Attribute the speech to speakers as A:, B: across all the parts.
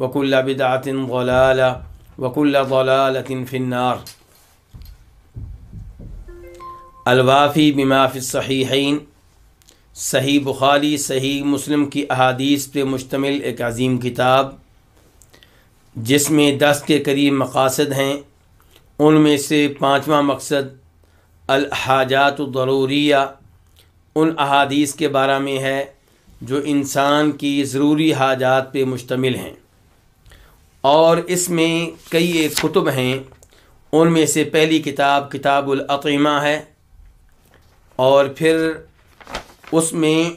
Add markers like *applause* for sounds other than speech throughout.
A: वकुल्ल बिदातिन गलाला वकुल्ल गलालतिन फिन्नार अलवाफ़ी बिमाफ़ सहीहन सही बुखारी सही मुस्लिम की अहादीस पे मुश्तमिल एक अजीम किताब जिसमें दस के करीब मकासद हैं उनमें से पाँचवा मकसद अलहाजात ज़रूरिया उन अहादीस के बारे में है जो इंसान की ज़रूरी हाजात पे मुश्तमिल हैं और इसमें कई एक कुतुब हैं उनमें से पहली किताब किताबुलअीमा है और फिर उसमें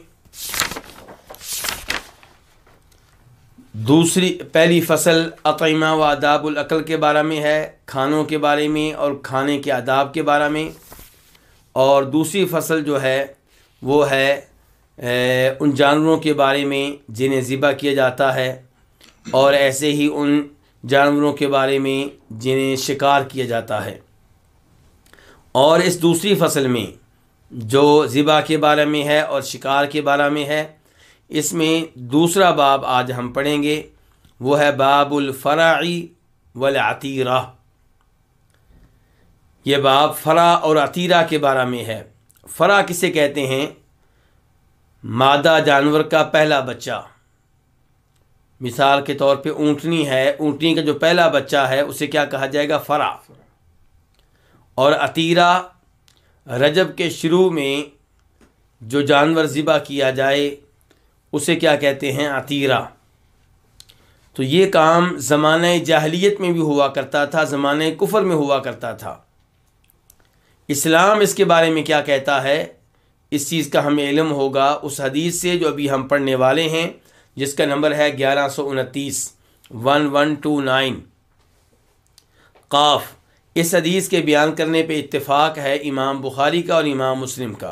A: दूसरी पहली फसल अतमा व आदाबुलअल के बारे में है खानों के बारे में और खाने के आदाब के बारे में और दूसरी फसल जो है वो है ए, उन जानवरों के बारे में जिन्हें ज़िबा किया जाता है और ऐसे ही उन जानवरों के बारे में जिन्हें शिकार किया जाता है और इस दूसरी फसल में जो ज़िबा के बारे में है और शिकार के बारे में है इसमें दूसरा बाब आज हम पढ़ेंगे वो है बाबुलफ़राई आतीरा ये बाब फ़रा और अतीरा के बारे में है फ़रा किसे कहते हैं मादा जानवर का पहला बच्चा मिसाल के तौर पे ऊँटनी है ऊँटनी का जो पहला बच्चा है उसे क्या कहा जाएगा फ़रा और अतीरा रजब के शुरू में जो जानवर ज़िबा किया जाए उसे क्या कहते हैं अतीरा तो ये काम ज़मान जाहलीत में भी हुआ करता था ज़मान कुफर में हुआ करता था इस्लाम इसके बारे में क्या कहता है इस चीज़ का हमें इलम होगा उस हदीस से जो अभी हम पढ़ने वाले हैं जिसका नंबर है ग्यारह सौ उनतीस वन वन टू नाइन काफ इस हदीस के बयान करने पे इत्तेफाक है इमाम बुखारी का और इमाम मुस्लिम का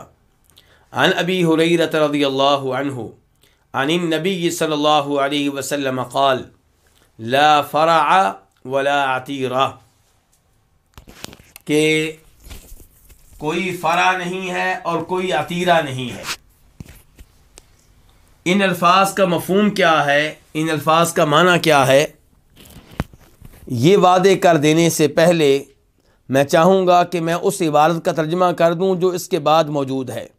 A: अन अबी हुरैरत रदी अल्लाह अनिन नबी सल्लल्लाहु अलैहि वसल्लम क़ाल ला फ़रा वला अतीरा के कोई फ़रा नहीं है और कोई अतीरा नहीं है इन अल्फाज का मफहम क्या है इन अल्फाज का माना क्या है ये वादे कर देने से पहले मैं चाहूँगा कि मैं उस इबारत का तर्जमा कर दूँ जो इसके बाद मौजूद है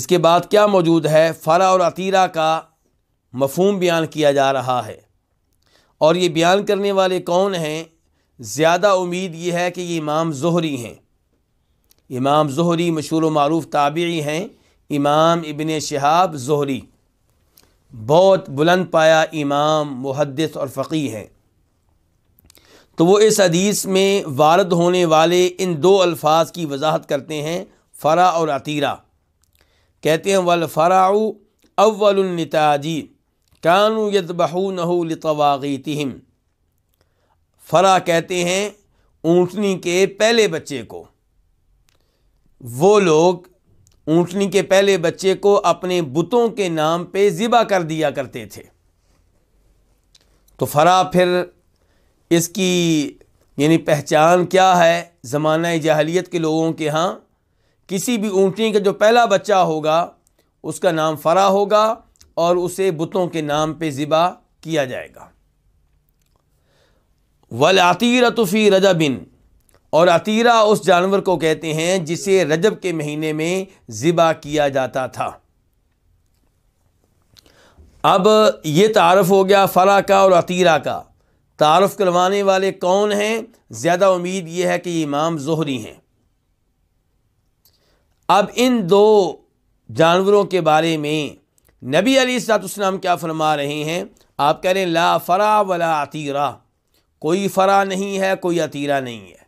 A: इसके बाद क्या मौजूद है फ़रा और अतीरा का मफहम बयान किया जा रहा है और ये बयान करने वाले कौन हैं ज़्यादा उम्मीद ये है कि ये इमाम जहरी हैं इमाम जहरी मशहूर मरूफ ताबी हैं इमाम इबन शहाब जहरी बहुत बुलंद पाया इमाम मुहदस और फ़ी हैं तो वो इस हदीस में वारद होने वाले इन दो अल्फाज की वजाहत करते हैं फ़रा और अतीरा कहते हैं वल फ़राउ अव्वलताजी कानू यदबहू नहतवागीतिम फ़रा कहते हैं ऊँटनी के पहले बच्चे को वो लोग ऊँटनी के पहले बच्चे को अपने बुतों के नाम पे ज़िबा कर दिया करते थे तो फरा फिर इसकी यानी पहचान क्या है ज़माना जहलीत के लोगों के यहाँ किसी भी ऊँटनी का जो पहला बच्चा होगा उसका नाम फरा होगा और उसे बुतों के नाम पे ज़िबा किया जाएगा वलातीरतफ़ी रजा बिन और अतीरा उस जानवर को कहते हैं जिसे रजब के महीने में ज़िबा किया जाता था अब ये तारफ़ हो गया फ़रा का और अतीरा का तारफ़ करवाने वाले कौन हैं ज़्यादा उम्मीद ये है कि इमाम जोहरी हैं अब इन दो जानवरों के बारे में नबी अली सलाम क्या फरमा रहे हैं आप कह रहे हैं ला फ़रा वला अतीरा कोई फ़रा नहीं है कोई अतीरा नहीं है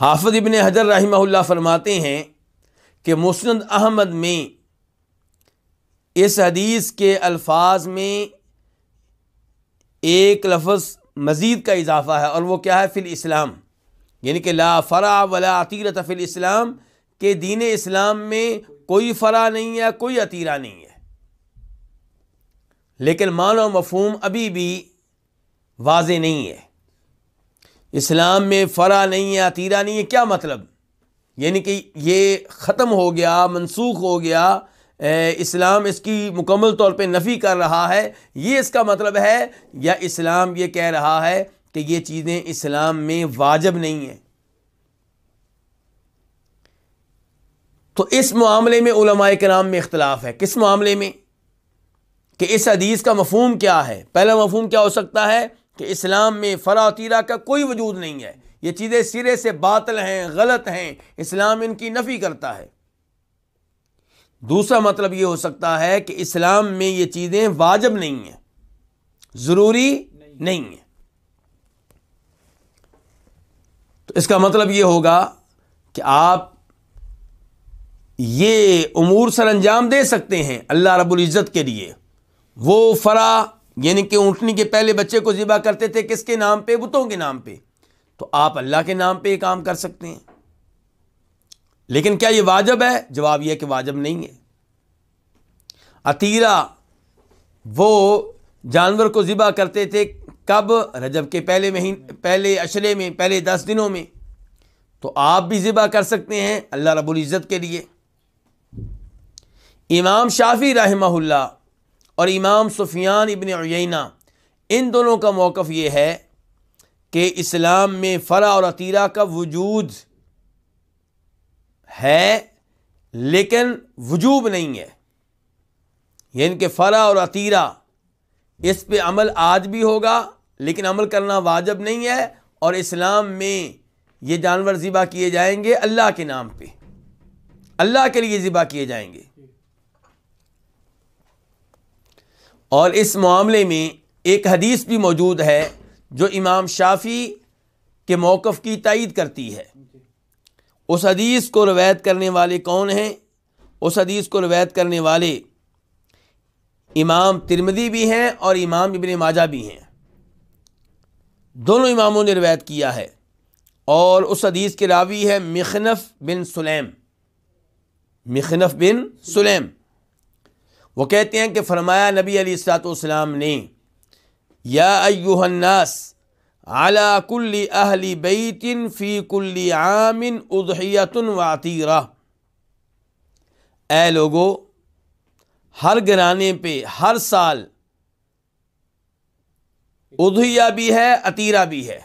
A: हाफिज़ इबन हजर रही फरमाते हैं कि मुस्ंद अहमद में इस हदीस के अल्फाज में एक लफ्ज़ मज़ीद का इजाफ़ा है और वो क्या है फ़िल इस्लाम यानी कि ला फ़रा वला अतीरत फ़िल इस्लाम के दीन इस्लाम में कोई फ़रा नहीं है कोई अतीरा नहीं है लेकिन मानो मफहम अभी भी वाज नहीं है इस्लाम में फ़रा नहीं है अतीरा नहीं है क्या मतलब यानी कि ये ख़त्म हो गया मनसूख हो गया इस्लाम इसकी मुकम्मल तौर पे नफ़ी कर रहा है ये इसका मतलब है या इस्लाम ये कह रहा है कि ये चीज़ें इस्लाम में वाजब नहीं हैं तो इस मामले में कराम में इख्तलाफ है किस मामले में कि इस हदीस का मफहम क्या है पहला मफहम क्या हो सकता है कि इस्लाम में फरातीरा का कोई वजूद नहीं है ये चीज़ें सिरे से बातल हैं गलत हैं इस्लाम इनकी नफ़ी करता है दूसरा मतलब ये हो सकता है कि इस्लाम में ये चीज़ें वाजब नहीं हैं ज़रूरी नहीं, है तो इसका मतलब ये होगा कि आप ये अमूर सर अंजाम दे सकते हैं अल्लाह रबुल्ज़त के लिए वो फ़रा यानी कि ऊँटनी के पहले बच्चे को ज़िबा करते थे किसके नाम पर बुतों के नाम पर तो आप अल्लाह के नाम पर ये काम कर सकते हैं लेकिन क्या ये वाजब है जवाब यह कि वाजब नहीं है अतीरा वो जानवर को ज़िबा करते थे कब रजब के पहले महीने पहले अशरे में पहले दस दिनों में तो आप भी ज़िबा कर सकते हैं अल्लाह रबुल्ज़त के लिए इमाम शाफी रहमहुल्ला और इमाम सुफियान इबन अयना इन दोनों का मौक़ ये है कि इस्लाम में फ़रा और अतीरा का वजूद है लेकिन वजूब नहीं है यान इनके फ़रा और अतीरा इस पर अमल आज भी होगा लेकिन अमल करना वाजब नहीं है और इस्लाम में ये जानवर ज़िबा किए जाएंगे अल्लाह के नाम पे अल्लाह के लिए ज़िबा किए जाएंगे और इस मामले में एक हदीस भी मौजूद है जो इमाम शाफी के मौक़ की तइद करती है उस हदीस को रवायत करने वाले कौन हैं उस हदीस को रवायत करने वाले इमाम तिरमदी भी हैं और इमाम इबन माजा भी हैं दोनों इमामों ने रवायत किया है और उस हदीस के रावी है मिखनफ बिन सुलेम मिखनफ बिन सुलेम वो कहते हैं कि फरमाया नबी अलीसलाम ने या अयुहन्नास आला कुल्ली अहली बैतिन फ़ी कुल्ली आमिन उदहियतन वातीरा ए लोगो हर घराने पे हर साल उधैया भी है अतीरा भी है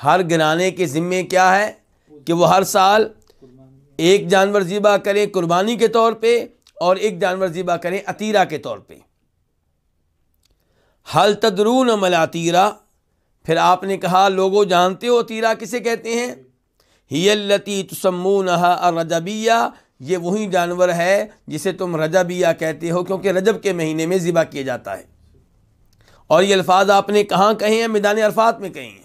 A: हर घराने के ज़िम्मे क्या है कि वो हर साल एक जानवर ज़िबा करें कुर्बानी के तौर पे और एक जानवर ज़िबा करें अतीरा के तौर पे हल तदरून अमल अतीरा फिर आपने कहा लोगों जानते हो अतीरा किसे कहते हैं हियल्लती तसमून रजबिया ये वही जानवर है जिसे तुम रजबिया कहते हो क्योंकि रजब के महीने में ज़िबा किया जाता है और ये अल्फाज आपने कहाँ कहे हैं मैदान अरफात में कहे हैं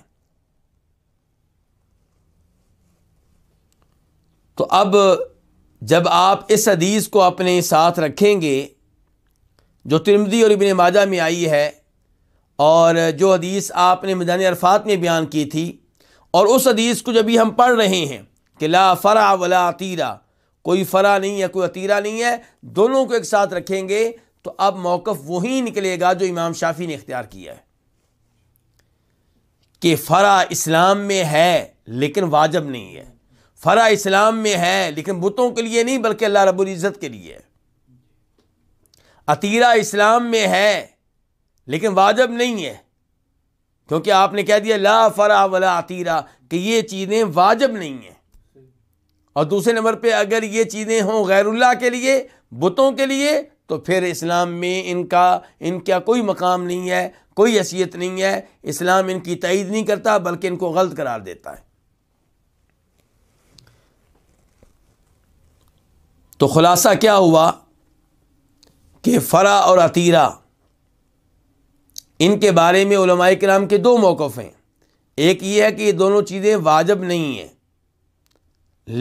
A: तो अब जब आप इस हदीस को अपने साथ रखेंगे जो तिरमदी और इबन माजा में आई है और जो हदीस आपने मैदान अरफात में बयान की थी और उस हदीस को जब भी हम पढ़ रहे हैं कि ला फ़रा वला अतीरा कोई फ़रा नहीं है कोई अतीरा नहीं है दोनों को एक साथ रखेंगे तो अब मौक़ वही निकलेगा जो इमाम शाफी ने इख्तियार किया है कि फ़रा इस्लाम में है लेकिन वाजब नहीं है फ़रा इस्लाम में है लेकिन बुतों के लिए नहीं बल्कि अल्लाह रबुल्ज़त के लिए अतीरा इस्लाम में है लेकिन वाजब नहीं है क्योंकि आपने कह दिया ला फ़रा वला अतीरा कि ये चीज़ें वाजब नहीं हैं और दूसरे नंबर पर अगर ये चीज़ें हों गैरुल्ला के लिए बुतों के लिए तो फिर इस्लाम में इनका इनका कोई मकाम नहीं है कोई हैसियत नहीं है इस्लाम इनकी तईद नहीं करता बल्कि इनको गलत करार देता है तो ख़ुलासा क्या हुआ कि फ़रा और अतीरा इनके बारे में कराम के दो मौकफ़ हैं एक ये है कि ये दोनों चीज़ें वाजब नहीं हैं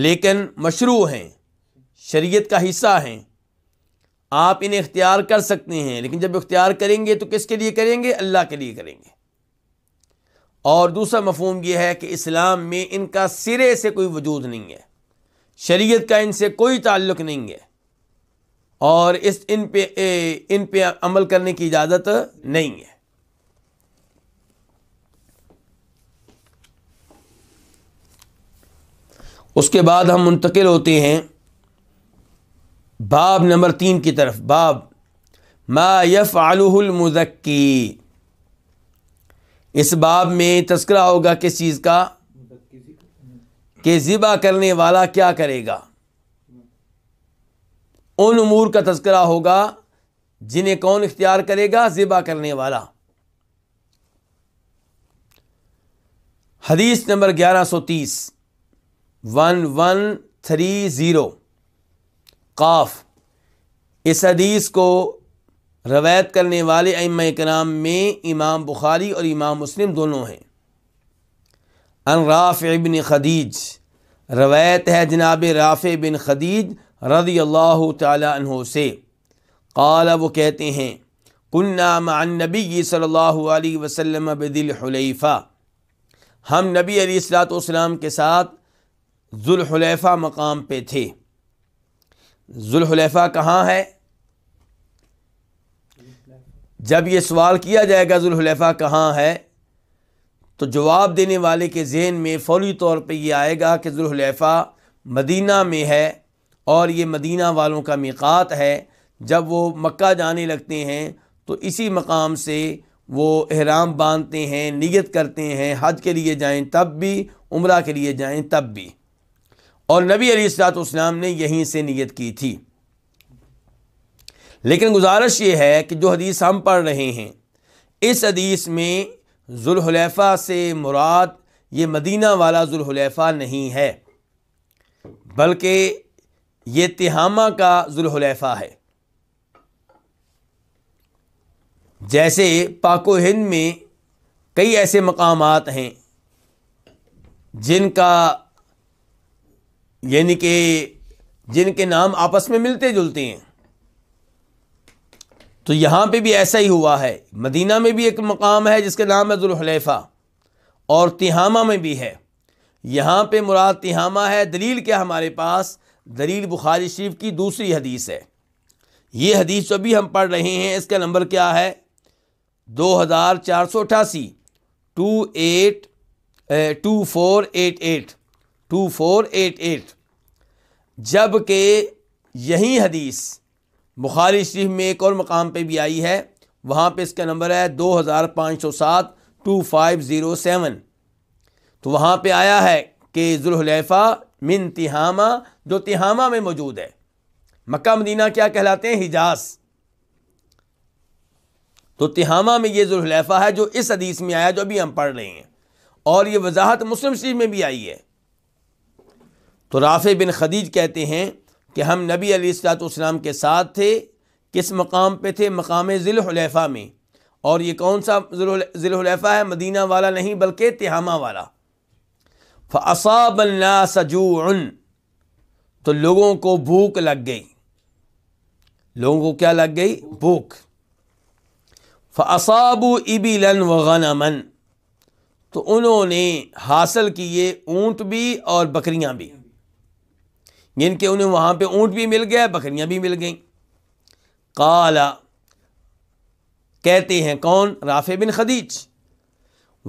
A: लेकिन मशरू हैं शरीयत का हिस्सा हैं आप इन्हें इख्तियार कर सकते हैं लेकिन जब इख्तियार करेंगे तो किसके लिए करेंगे अल्लाह के लिए करेंगे और दूसरा मफहम यह है कि इस्लाम में इनका सिरे से कोई वजूद नहीं है शरीयत का इनसे कोई ताल्लुक़ नहीं है और इस इन पे ए, इन पे अमल करने की इजाज़त नहीं है उसके बाद हम मुंतकिल होते हैं बाब नंबर तीन की तरफ बाब मा यफ़ मुजक्की इस बाब में तस्करा होगा किस चीज़ का कि ज़िबा करने वाला क्या करेगा उन उमूर का तस्करा होगा जिन्हें कौन इख्तियार करेगा ज़िबा करने वाला हदीस नंबर ग्यारह सौ तीस वन वन थ्री ज़ीरो काफ इस हदीस को रवायत करने वाले अम कराम में इमाम बुखारी और इमाम मुस्लिम दोनों हैं अनराफ़ इबन खदीज रवायत है जनाब राफ़ बिन खदीज रदी अल्लाह तह से काला वो कहते हैं कन्ना मानबी सल्ला वसम बदिलहलफ़ा हम नबी अलीसलाम के साथ जुल्हलफ़ा मकाम पर थे जुल्हलफ़ा कहाँ है जब ये सवाल किया जाएगा जुल्हलफ़ा कहाँ है तो जवाब देने वाले के जहन में फौरी तौर पर यह आएगा कि जुल्हलैफ़ा मदीना में है और ये मदीना वालों का मिकात है जब वो मक्का जाने लगते हैं तो इसी मकाम से वो अहराम बांधते हैं नियत करते हैं हज के लिए जाएं तब भी उम्र के लिए जाएं तब भी और नबी अली सलाम ने यहीं से नियत की थी लेकिन गुजारिश ये है कि जो हदीस हम पढ़ रहे हैं इस हदीस में जुल्हलैफ़ा से मुराद ये मदीना वाला जुल्हलैफ़ा नहीं है बल्कि ये तिहामा का जुल्हलैफ़ा है जैसे पाको हिंद में कई ऐसे मकाम हैं जिनका यानी कि जिनके नाम आपस में मिलते जुलते हैं तो यहाँ पे भी ऐसा ही हुआ है मदीना में भी एक मकाम है जिसके नाम है जुलहलेफ़ा और तिहामा में भी है यहाँ पे मुराद तिहामा है दलील क्या हमारे पास दलील बुखारी शरीफ की दूसरी हदीस है ये हदीस जो भी हम पढ़ रहे हैं इसका नंबर क्या है दो हज़ार चार सौ अठासी two eight two four eight eight two four eight eight जबकि यही हदीस बुखारी शरीफ में एक और मकाम पे भी आई है वहाँ पे इसका नंबर है दो हज़ार पाँच सौ सात टू फाइव ज़ीरो सेवन तो वहाँ पे आया है कि जुल्हलेफ़ा मिन तिहामा जो तिहामा में मौजूद है मक्का मदीना क्या कहलाते हैं हिजाज तो तिहामा में ये जुल्हलेफ़ा है जो इस हदीस में आया जो अभी हम पढ़ रहे हैं और ये वजाहत मुस्लिम शरीफ में भी आई है तो राफ़े बिन खदीज कहते हैं कि हम नबी अलीसलाम के साथ थे किस मकाम पे थे मकाम ज़िलहलैफ़ा में और ये कौन सा ज़िलहलैफ़ा है मदीना वाला नहीं बल्कि तिहामा वाला फ़साबन्नासजून तो लोगों को भूख लग गई लोगों को क्या लग गई भूख फ़साबू इबिलन व गनमन तो उन्होंने हासिल किए ऊँट भी और बकरियाँ भी जिनके उन्हें वहाँ पे ऊँट भी मिल गया बकरियाँ भी मिल गईं काला कहते हैं कौन राफ़े बिन खदीज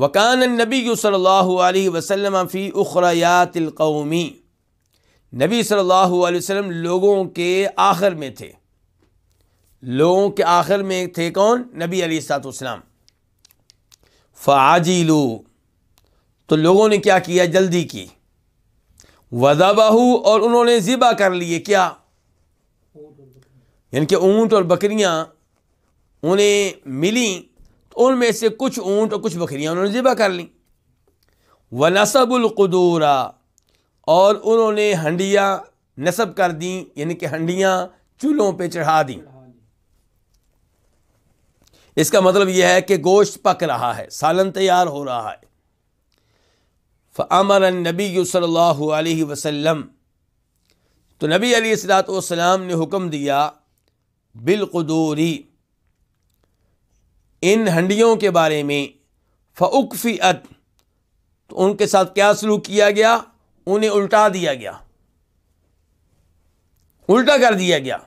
A: वकान नबी सल्ला वसलम फ़ी उखरायातलकौमी नबी सल्लल्लाहु अलैहि लोगों के आखिर में थे लोगों के आखिर में थे कौन नबी अली सातम फ़ाजिलू तो लोगों ने क्या किया जल्दी की वजाबाहू और उन्होंने ज़िबा कर लिए क्या यानी कि ऊँट और बकरियाँ उन्हें मिली तो उनमें से कुछ ऊँट और कुछ बकरियाँ उन्होंने ज़िबा कर ली व नसबुलकदूरा और उन्होंने हंडियाँ नसब कर दी यानी कि हंडियाँ चूल्हों पर चढ़ा दी इसका मतलब यह है कि गोश्त पक रहा है सालन तैयार हो रहा है फ़मर नबी सल्ला वसम तो नबी सलाम ने हुक्म दिया बिलकदूरी इन हंडियों के बारे में फ़ुकफ़ीत तो उनके साथ क्या सलूक किया गया उन्हें उल्टा दिया गया उल्टा कर दिया गया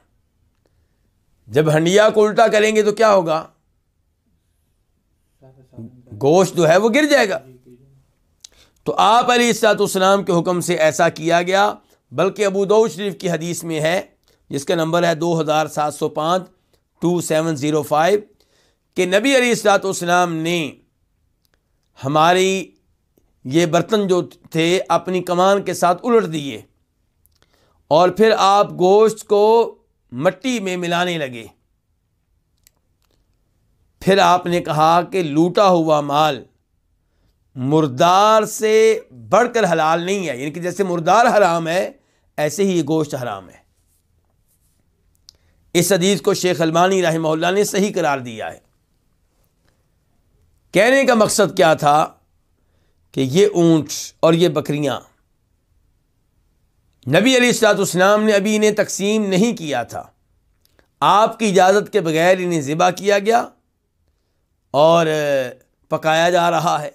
A: जब हंडिया को उल्टा करेंगे तो क्या होगा गोश्त जो है वो गिर जाएगा तो आप अलीसलाम के हुक्म से ऐसा किया गया बल्कि अबू दाऊद शरीफ की हदीस में है जिसका नंबर है दो हज़ार सात सौ पाँच टू सेवन ज़ीरो फाइव कि नबी अलीसलाम ने हमारी ये बर्तन जो थे अपनी कमान के साथ उलट दिए और फिर आप गोश्त को मट्टी में मिलाने लगे फिर आपने कहा कि लूटा हुआ माल मुर्दार से बढ़कर हलाल नहीं है यानी कि जैसे मुर्दार हराम है ऐसे ही ये गोश्त हराम है इस अदीज़ को शेख अलमानी रही ने सही करार दिया है कहने का मकसद क्या था कि ये ऊँट और ये बकरियाँ नबी अलीसलाम ने अभी इन्हें तकसीम नहीं किया था आपकी इजाज़त के बग़ैर इन्हें ज़िबा किया गया और पकाया जा रहा है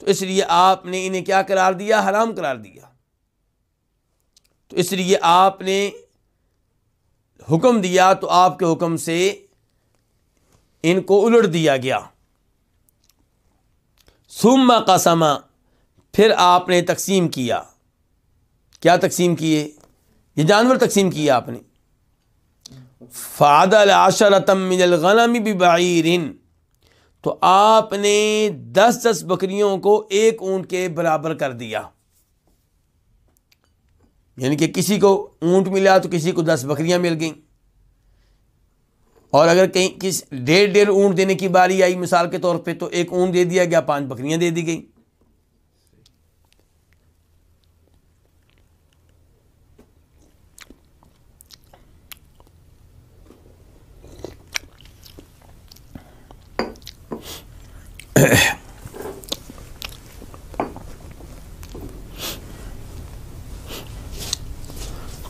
A: तो इसलिए आपने इन्हें क्या करार दिया हराम करार दिया तो इसलिए आपने हुक्म दिया तो आपके हुक्म से इनको उलट दिया गया सुम्मा कसमा फिर आपने तकसीम किया क्या तकसीम किए ये जानवर तकसीम किए आपने फ़ादल आशरतम मिनलगनमी भी बारीन तो आपने दस दस बकरियों को एक ऊंट के बराबर कर दिया यानी कि किसी को ऊंट मिला तो किसी को दस बकरियां मिल गई और अगर कहीं किस डेढ़ डेढ़ ऊंट देने की बारी आई मिसाल के तौर पे तो एक ऊंट दे दिया गया पांच बकरियां दे दी गई *coughs*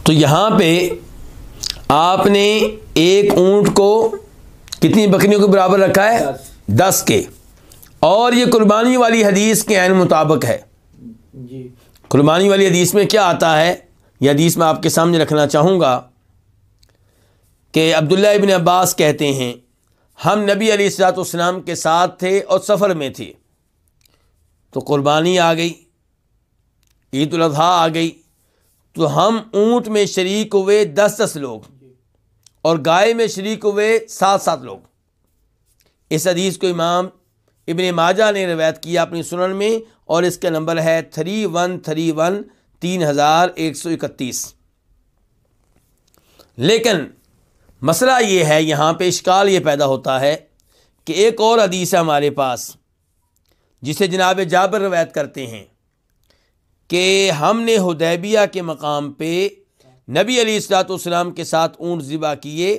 A: तो यहाँ पे आपने एक ऊंट को कितनी बकरियों के बराबर रखा है दस, के और ये कुर्बानी वाली हदीस के आन मुताबिक है कुर्बानी वाली हदीस में क्या आता है यह हदीस मैं आपके सामने रखना चाहूँगा कि अब्दुल्ला इबिन अब्बास कहते हैं हम नबी अली सलाम के साथ थे और सफ़र में थे तो क़ुरबानी आ गई ईद उजी आ गई तो हम ऊँट में शरीक हुए दस दस लोग और गाय में शरीक हुए सात सात लोग इस अदीज़ को इमाम इबन माजा ने रवायत किया अपनी सुनन में और इसका नंबर है थ्री वन थ्री वन तीन हज़ार एक सौ इकतीस लेकिन मसला ये है यहाँ पे इश्काल ये पैदा होता है कि एक और अदीस है हमारे पास जिसे जनाब जाबर रवायत करते हैं कि हमने हदैबिया के मकाम पे नबी अली सलाम के साथ ऊँट ज़िबा किए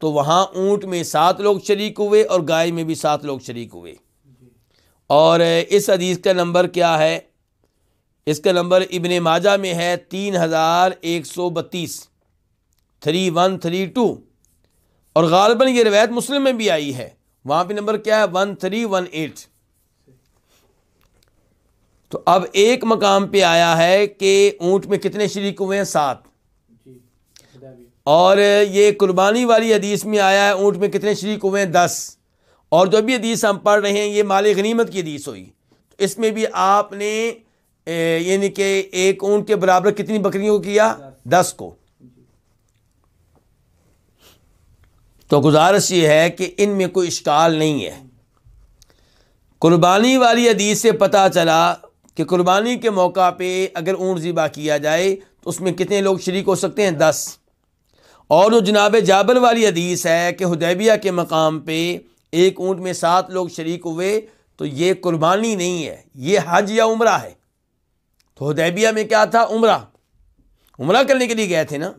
A: तो वहाँ ऊँट में सात लोग शरीक हुए और गाय में भी सात लोग शरीक हुए और इस अदीस का नंबर क्या है इसका नंबर इबन माजा में है तीन हज़ार एक सौ बत्तीस थ्री वन थ्री टू और गालबा ये रवायत मुस्लिम में भी आई है वहां पे नंबर क्या है वन थ्री वन एट तो अब एक मकाम पे आया है कि ऊंट में कितने शरीक हुए हैं सात और ये कुर्बानी वाली हदीस में आया है ऊंट में कितने शरीक हुए हैं दस और जो भी हदीस हम पढ़ रहे हैं ये माल गनीमत की हदीस हुई तो इसमें भी आपने यानी कि एक ऊंट के बराबर कितनी बकरियों को किया दस को तो गुजारिश ये है कि इन में कोई इश्काल नहीं है कुर्बानी वाली हदीस से पता चला कि कुर्बानी के मौका पे अगर ऊँट ज़िबा किया जाए तो उसमें कितने लोग शरीक हो सकते हैं दस और वो जनाब जाबर वाली अदीस है कि हदैबिया के मकाम पर एक ऊँट में सात लोग शरीक हुए तो ये कुर्बानी नहीं है ये हज या उम्र है तो हुदैबिया में क्या था उम्र उम्र करने के लिए गए थे ना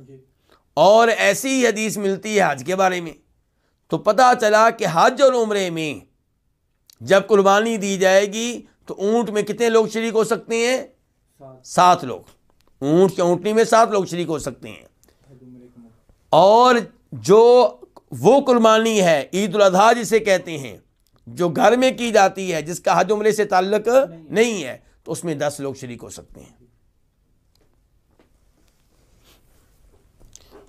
A: और ऐसी ही हदीस मिलती है हज के बारे में तो पता चला कि हज और उम्र में जब कुर्बानी दी जाएगी तो ऊंट में कितने लोग शरीक हो सकते हैं सात लोग ऊँट के ऊँटनी में सात लोग शरीक हो सकते हैं और जो वो कुर्बानी है ईद अजी जिसे कहते हैं जो घर में की जाती है जिसका हज उम्र से ताल्लक नहीं, नहीं है तो उसमें दस लोग शरीक हो सकते हैं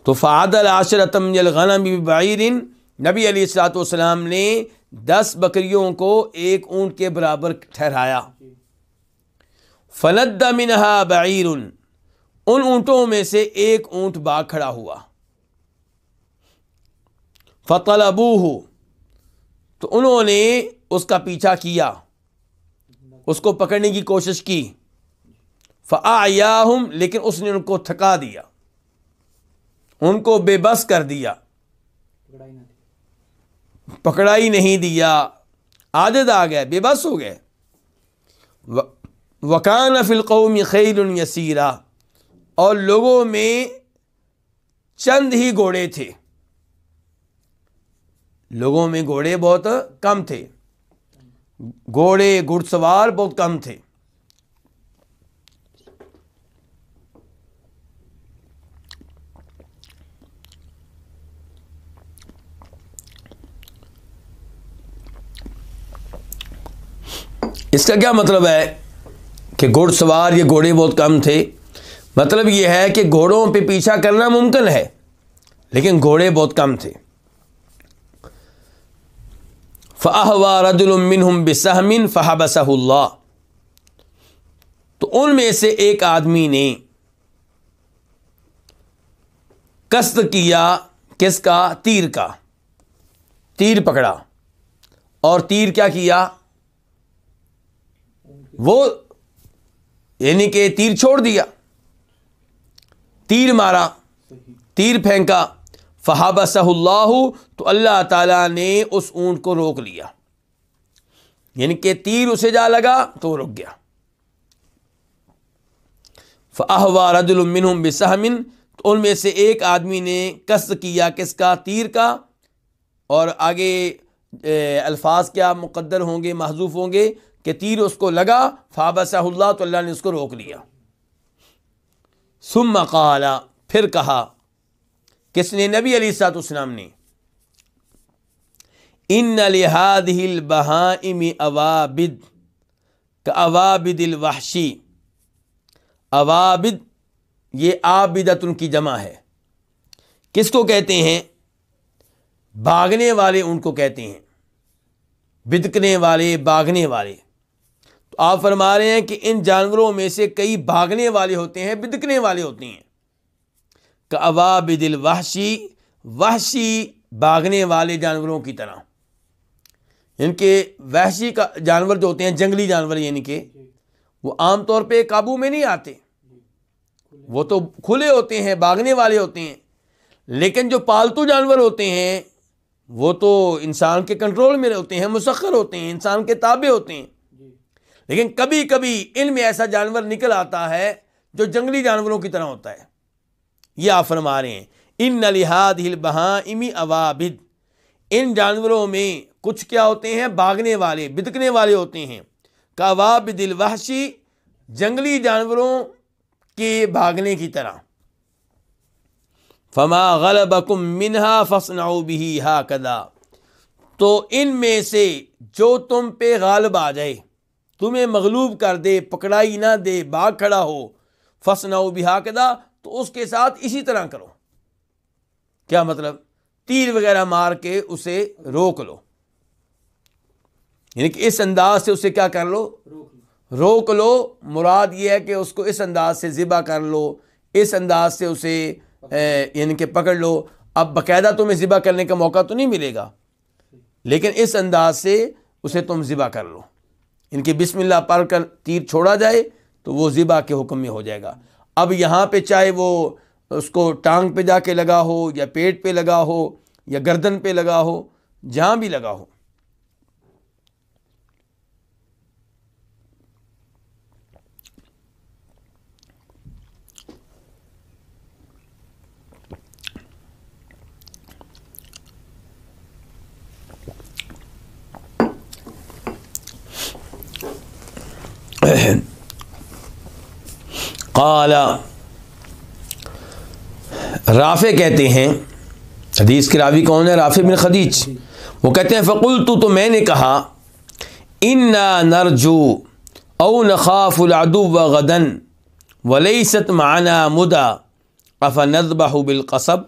A: तो फ़ादल आशरतम यलगनबायरिन नबी अलीसलाम ने दस बकरियों को एक ऊँट के बराबर ठहराया फलद मिनहा बैर उन ऊँटों में से एक ऊँट बाघ खड़ा हुआ फतल फ़तलबू तो उन्होंने उसका पीछा किया उसको पकड़ने की कोशिश की फ़ायाम लेकिन उसने उनको थका दिया उनको बेबस कर दिया पकड़ा ही नहीं दिया आदत आ गया बेबस हो गए वकान फ़िलकौम खैर यसीरा और लोगों में चंद ही घोड़े थे लोगों में घोड़े बहुत कम थे घोड़े घुड़सवार बहुत कम थे इसका क्या मतलब है कि घुड़सवार ये घोड़े बहुत कम थे मतलब ये है कि घोड़ों पे पीछा करना मुमकिन है लेकिन घोड़े बहुत कम थे फ़ाहवा रदुलमिन हम बसहमिन फ़ाहबसहुल्ला तो उनमें से एक आदमी ने कस्त किया किसका तीर का तीर पकड़ा और तीर क्या किया वो यानी के तीर छोड़ दिया तीर मारा तीर फेंका फ़हाबा सहल्लाहु तो अल्लाह ताला ने उस ऊंट को रोक लिया यानी के तीर उसे जा लगा तो रुक गया फ़ाहवा रदुलमिन बसहमिन तो उनमें से एक आदमी ने कस्त किया किसका तीर का और आगे अल्फाज क्या मुकद्दर होंगे महजूफ़ होंगे कि तीर उसको लगा फ़ाबसल्ला तो अल्लाह ने उसको रोक लिया सुम काला फिर कहा किसने नबी अली सात सातुसलाम ने इन लिहाद बहाइम अवाबिद का अवाबिद वहशी अवाबिद ये आबिदत उनकी जमा है किसको कहते हैं भागने वाले उनको कहते हैं बिदकने वाले भागने वाले आप फरमा रहे हैं कि इन जानवरों में से कई भागने वाले होते हैं बिदकने वाले होते हैं कवा दिल वाशी वाशी भागने वाले जानवरों की तरह इनके वहशी का जानवर जो होते हैं जंगली जानवर यानी कि वो आम तौर पे काबू में नहीं आते वो तो खुले होते हैं भागने वाले होते हैं लेकिन जो पालतू जानवर होते हैं वो तो इंसान के कंट्रोल में होते हैं मुसखर होते हैं इंसान के ताबे होते हैं लेकिन कभी कभी इनमें ऐसा जानवर निकल आता है जो जंगली जानवरों की तरह होता है ये आप फरमा रहे हैं इन नलिहाद हिल बहा इमी अवाबिद इन जानवरों में कुछ क्या होते हैं भागने वाले बिदकने वाले होते हैं कवाब दिल वहशी जंगली जानवरों के भागने की तरह फमा गलबकुम मिनहा फसनाओ भी हा कदा तो इन में से जो तुम पे गालब आ जाए तुम्हें मगलूब कर दे पकड़ाई ना दे भाग खड़ा हो ना हो बिहाकदा तो उसके साथ इसी तरह करो क्या मतलब तीर वगैरह मार के उसे रोक लो यानी कि इस अंदाज से उसे क्या कर लो रोक लो मुराद यह है कि उसको इस अंदाज से ज़िबा कर लो इस अंदाज से उसे यानी कि पकड़ लो अब बाकायदा तुम्हें ज़िबा करने का मौका तो नहीं मिलेगा लेकिन इस अंदाज से उसे तुम ज़िबा कर लो इनकी बिस्मिल्लाह पढ़ कर तीर छोड़ा जाए तो वो ज़िबा के हुक्म में हो जाएगा अब यहाँ पे चाहे वो उसको टांग पे जाके लगा हो या पेट पे लगा हो या गर्दन पे लगा हो जहाँ भी लगा हो *coughs* काला राफ़े कहते हैं हदीस के रावी कौन है राफ़े बिन खदीज वो कहते हैं फ़कुल तो मैंने कहा इन्ना नरजू औ नखाफ़ुलदु व गदन वलसत माना मुदा अफ़नबाह बिलकसब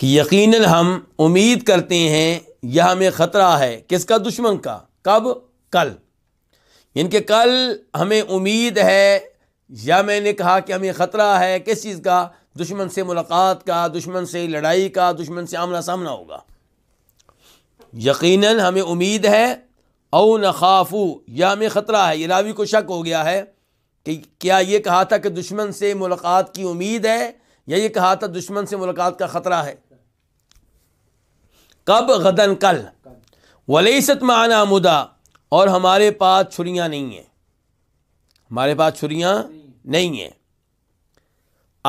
A: कि यकीनन हम उम्मीद करते हैं यह हमें ख़तरा है किसका दुश्मन का कब कल इनके कल हमें उम्मीद है या मैंने कहा कि हमें ख़तरा है किस चीज़ का दुश्मन से मुलाकात का दुश्मन से लड़ाई का दुश्मन से आमना सामना होगा यकीनन हमें उम्मीद है औ खाफू या हमें ख़तरा है ये रावी को शक हो गया है कि क्या ये कहा था कि दुश्मन से मुलाकात की उम्मीद है या ये कहा था दुश्मन से मुलाकात का ख़तरा है कब गदन कल वलेसत माना आमुदा और हमारे पास छुरियाँ नहीं हैं हमारे पास छुरियाँ नहीं हैं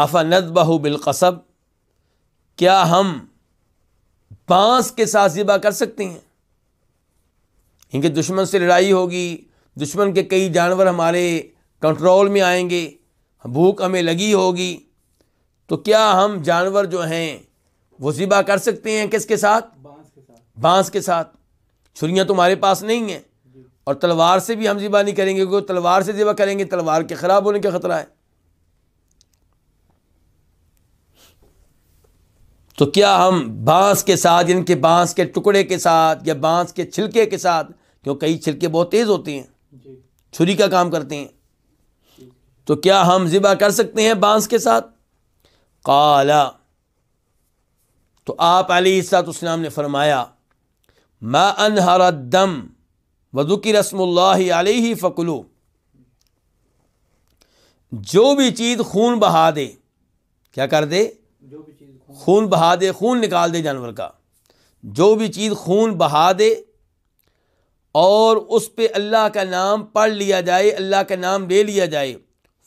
A: आफा नद नदबहू बिलकसब क्या हम बाँस के साथ ज़िबा कर सकते हैं इनके दुश्मन से लड़ाई होगी दुश्मन के कई जानवर हमारे कंट्रोल में आएंगे भूख हमें लगी होगी तो क्या हम जानवर जो हैं वो ज़िबा कर सकते हैं किसके साथ बांस साथ बांस के साथ छुरियाँ तुम्हारे पास नहीं है और तलवार से भी हम ज़िबा नहीं करेंगे क्योंकि तलवार से ज़िबा करेंगे तलवार के ख़राब होने का ख़तरा है तो क्या हम बांस के साथ इनके बांस के टुकड़े के साथ या बांस के छिलके के साथ क्यों कई छिलके बहुत तेज़ होते हैं छुरी का काम करते हैं तो क्या हम ज़िबा कर सकते हैं बांस के साथ काला तो आप अली ने फरमाया मा अनहरदम वज़ुकी रसमल्ला फ़कुलू जो भी चीज़ खून बहा दे क्या कर दे खून, बहा दे खून निकाल दे जानवर का जो भी चीज़ खून बहा दे और उस पर अल्लाह का नाम पढ़ लिया जाए अल्लाह का नाम ले लिया जाए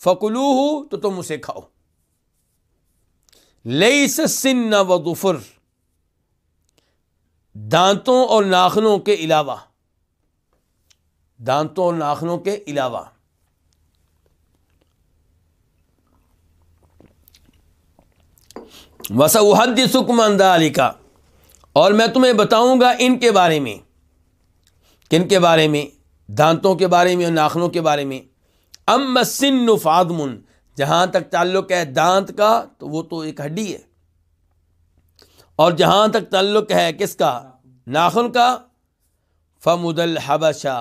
A: फ़कलूह तो तुम उसे खाओ लई सिन्न व दांतों और नाखनों के अलावा दांतों और नाखनों के अलावा वसहद सुकमंदाली का और मैं तुम्हें बताऊंगा इनके बारे में किन के बारे में दांतों के बारे में और नाखनों के बारे में अम सिन फादमुन जहाँ तक ताल्लुक़ है दांत का तो वो तो एक हड्डी है और जहाँ तक तल्लुक है किसका नाखुन का फमुदल हबशा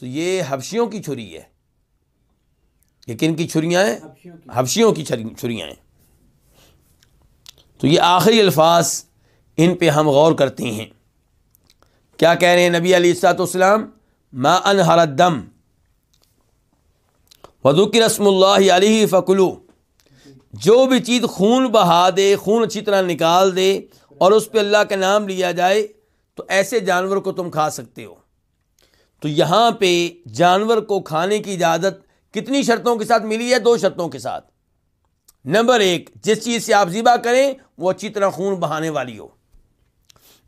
A: तो ये हबशियों की छुरी है लेकिन की छुरियाँ हैं हबशियों की छुरियाँ हैं तो ये आखिरी अल्फाज इन पे हम गौर करते हैं क्या कह रहे हैं नबी अलीसलाम मा अन हरदम वजुक रसमल्ला फ़कुलू जो भी चीज़ खून बहा दे खून अच्छी तरह निकाल दे और उस पर अल्लाह का नाम लिया जाए तो ऐसे जानवर को तुम खा सकते हो तो यहाँ पे जानवर को खाने की इजाज़त कितनी शर्तों के साथ मिली है दो शर्तों के साथ नंबर एक जिस चीज़ से आप ज़िबा करें वो अच्छी तरह खून बहाने वाली हो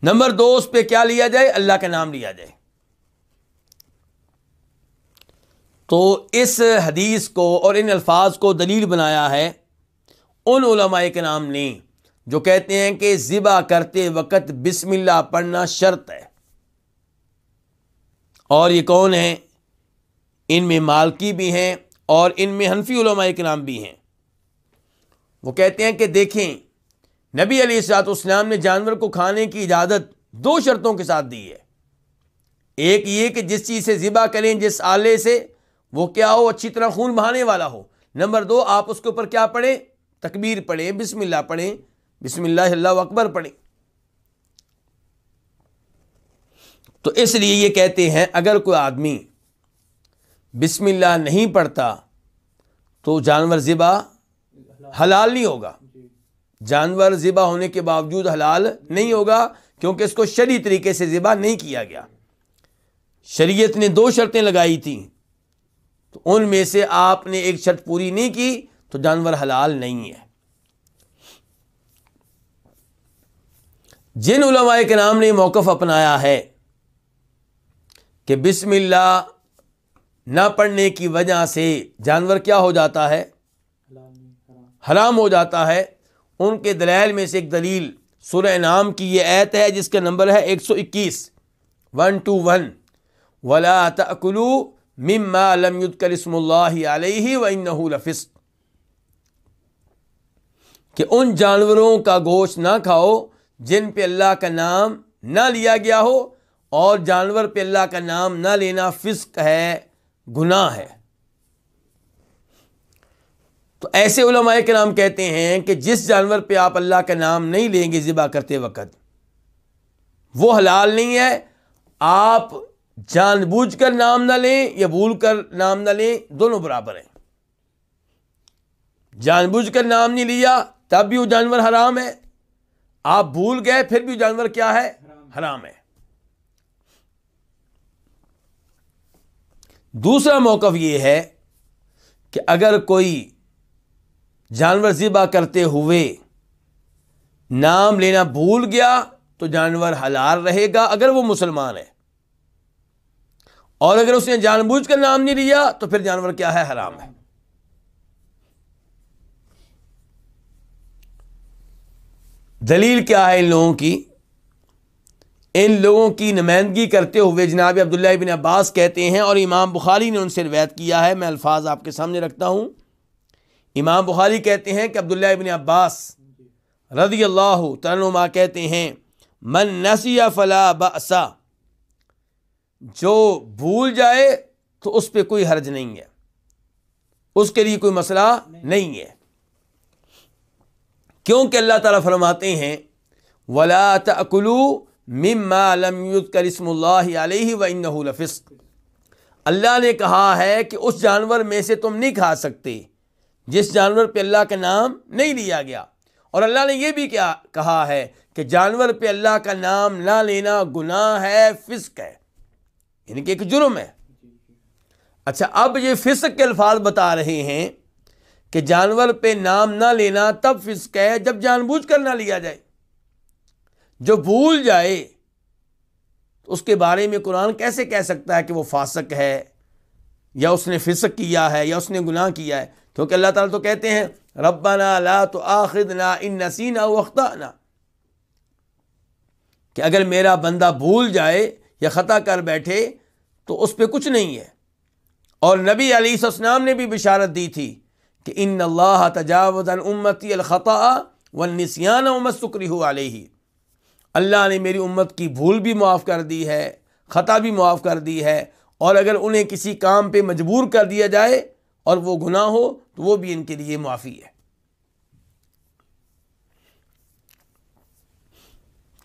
A: नंबर दो उस पर क्या लिया जाए अल्लाह का नाम लिया जाए तो इस हदीस को और इन अल्फाज को दलील बनाया है उन के नाम ने जो कहते हैं कि ज़िबा करते वक़्त बिस्मिल्लाह पढ़ना शर्त है और ये कौन हैं इनमें मालकी भी हैं और इनमें हनफी नाम भी हैं वो कहते हैं कि देखें नबी अलीसलाम ने जानवर को खाने की इजाज़त दो शर्तों के साथ दी है एक ये कि जिस चीज़ से ज़िबा करें जिस आले से वो क्या हो अच्छी तरह खून बहाने वाला हो नंबर दो आप उसके ऊपर क्या पढ़ें तकबीर पढ़ें बिस्मिल्लाह पढ़ें बिस्मिल्ला अकबर पढ़ी तो इसलिए ये कहते हैं अगर कोई आदमी बिस्मिल्ला नहीं पढ़ता तो जानवर ज़िबा हलाल नहीं होगा जानवर ज़िबा होने के बावजूद हलाल नहीं होगा क्योंकि इसको शरी तरीके से ज़िबा नहीं किया गया शरीयत ने दो शर्तें लगाई थी तो उनमें से आपने एक शर्त पूरी नहीं की तो जानवर हलाल नहीं है जिन उलमाए के नाम ने मौकफ अपनाया है कि बिस्मिल्ला ना पढ़ने की वजह से जानवर क्या हो जाता है हराम हो जाता है उनके दलैल में से एक दलील सुर नाम की यह आयत है जिसका नंबर है एक सौ इक्कीस वन टू वन वला तकलू मिम्मा उन जानवरों का गोश्त ना खाओ जिन पे अल्लाह का नाम ना लिया गया हो और जानवर पे अल्लाह का नाम ना लेना फ़िस्क है गुनाह है तो ऐसे उलमाए के नाम कहते हैं कि जिस जानवर पे आप अल्लाह का नाम नहीं लेंगे ज़िबा करते वक़्त वो हलाल नहीं है आप जानबूझकर नाम ना लें या भूल कर नाम ना लें दोनों बराबर हैं जानबूझकर नाम नहीं लिया तब भी वो जानवर हराम है आप भूल गए फिर भी जानवर क्या है हराम है दूसरा मौका यह है कि अगर कोई जानवर ज़िबा करते हुए नाम लेना भूल गया तो जानवर हलार रहेगा अगर वो मुसलमान है और अगर उसने जानबूझकर नाम नहीं लिया तो फिर जानवर क्या है हराम है दलील क्या है इन लोगों की इन लोगों की नुमाइंदगी करते हुए जनाब अब्दुल्ला बिन अब्बास कहते हैं और इमाम बुखारी ने उनसे रवैत किया है मैं अल्फाज आपके सामने रखता हूँ इमाम बुखारी कहते हैं कि अब्दुल्ला बिन अब्बास रदी अल्लाह तनुमा कहते हैं मन नसिया फला बसा जो भूल जाए तो उस पर कोई हर्ज नहीं है उसके लिए कोई मसला नहीं, नहीं है क्योंकि अल्लाह ताला फरमाते हैं वला तकलू मिम्मालमकरसमल्ल व इन्नफ़िस्क अल्लाह ने कहा है कि उस जानवर में से तुम नहीं खा सकते जिस जानवर पे अल्लाह का नाम नहीं लिया गया और अल्लाह ने यह भी क्या कहा है कि जानवर पे अल्लाह का नाम ना लेना गुनाह है फ़िस्क है इनके एक जुर्म है अच्छा अब ये फ़िस्क के अल्फाज बता रहे हैं कि जानवर पे नाम ना लेना तब फिस्क है जब जानबूझ कर ना लिया जाए जो भूल जाए तो उसके बारे में कुरान कैसे कह सकता है कि वो फासक है या उसने फिसक किया है या उसने गुनाह किया है क्योंकि अल्लाह ताला तो कहते हैं रब्बाना ला तो ना इन नसी ना नसीना ना कि अगर मेरा बंदा भूल जाए या ख़ता कर बैठे तो उस पर कुछ नहीं है और नबी अली सस्नाम ने भी बिशारत दी थी कि इन अल्लाह तजावज़न उम्मती अलख़ा व नसियान उम्मत शुक्री आलही अल्लाह ने मेरी उम्मत की भूल भी माफ़ कर दी है ख़ता भी माफ़ कर दी है और अगर उन्हें किसी काम पर मजबूर कर दिया जाए और वह गुनाह हो तो वह भी इनके लिए माफ़ी है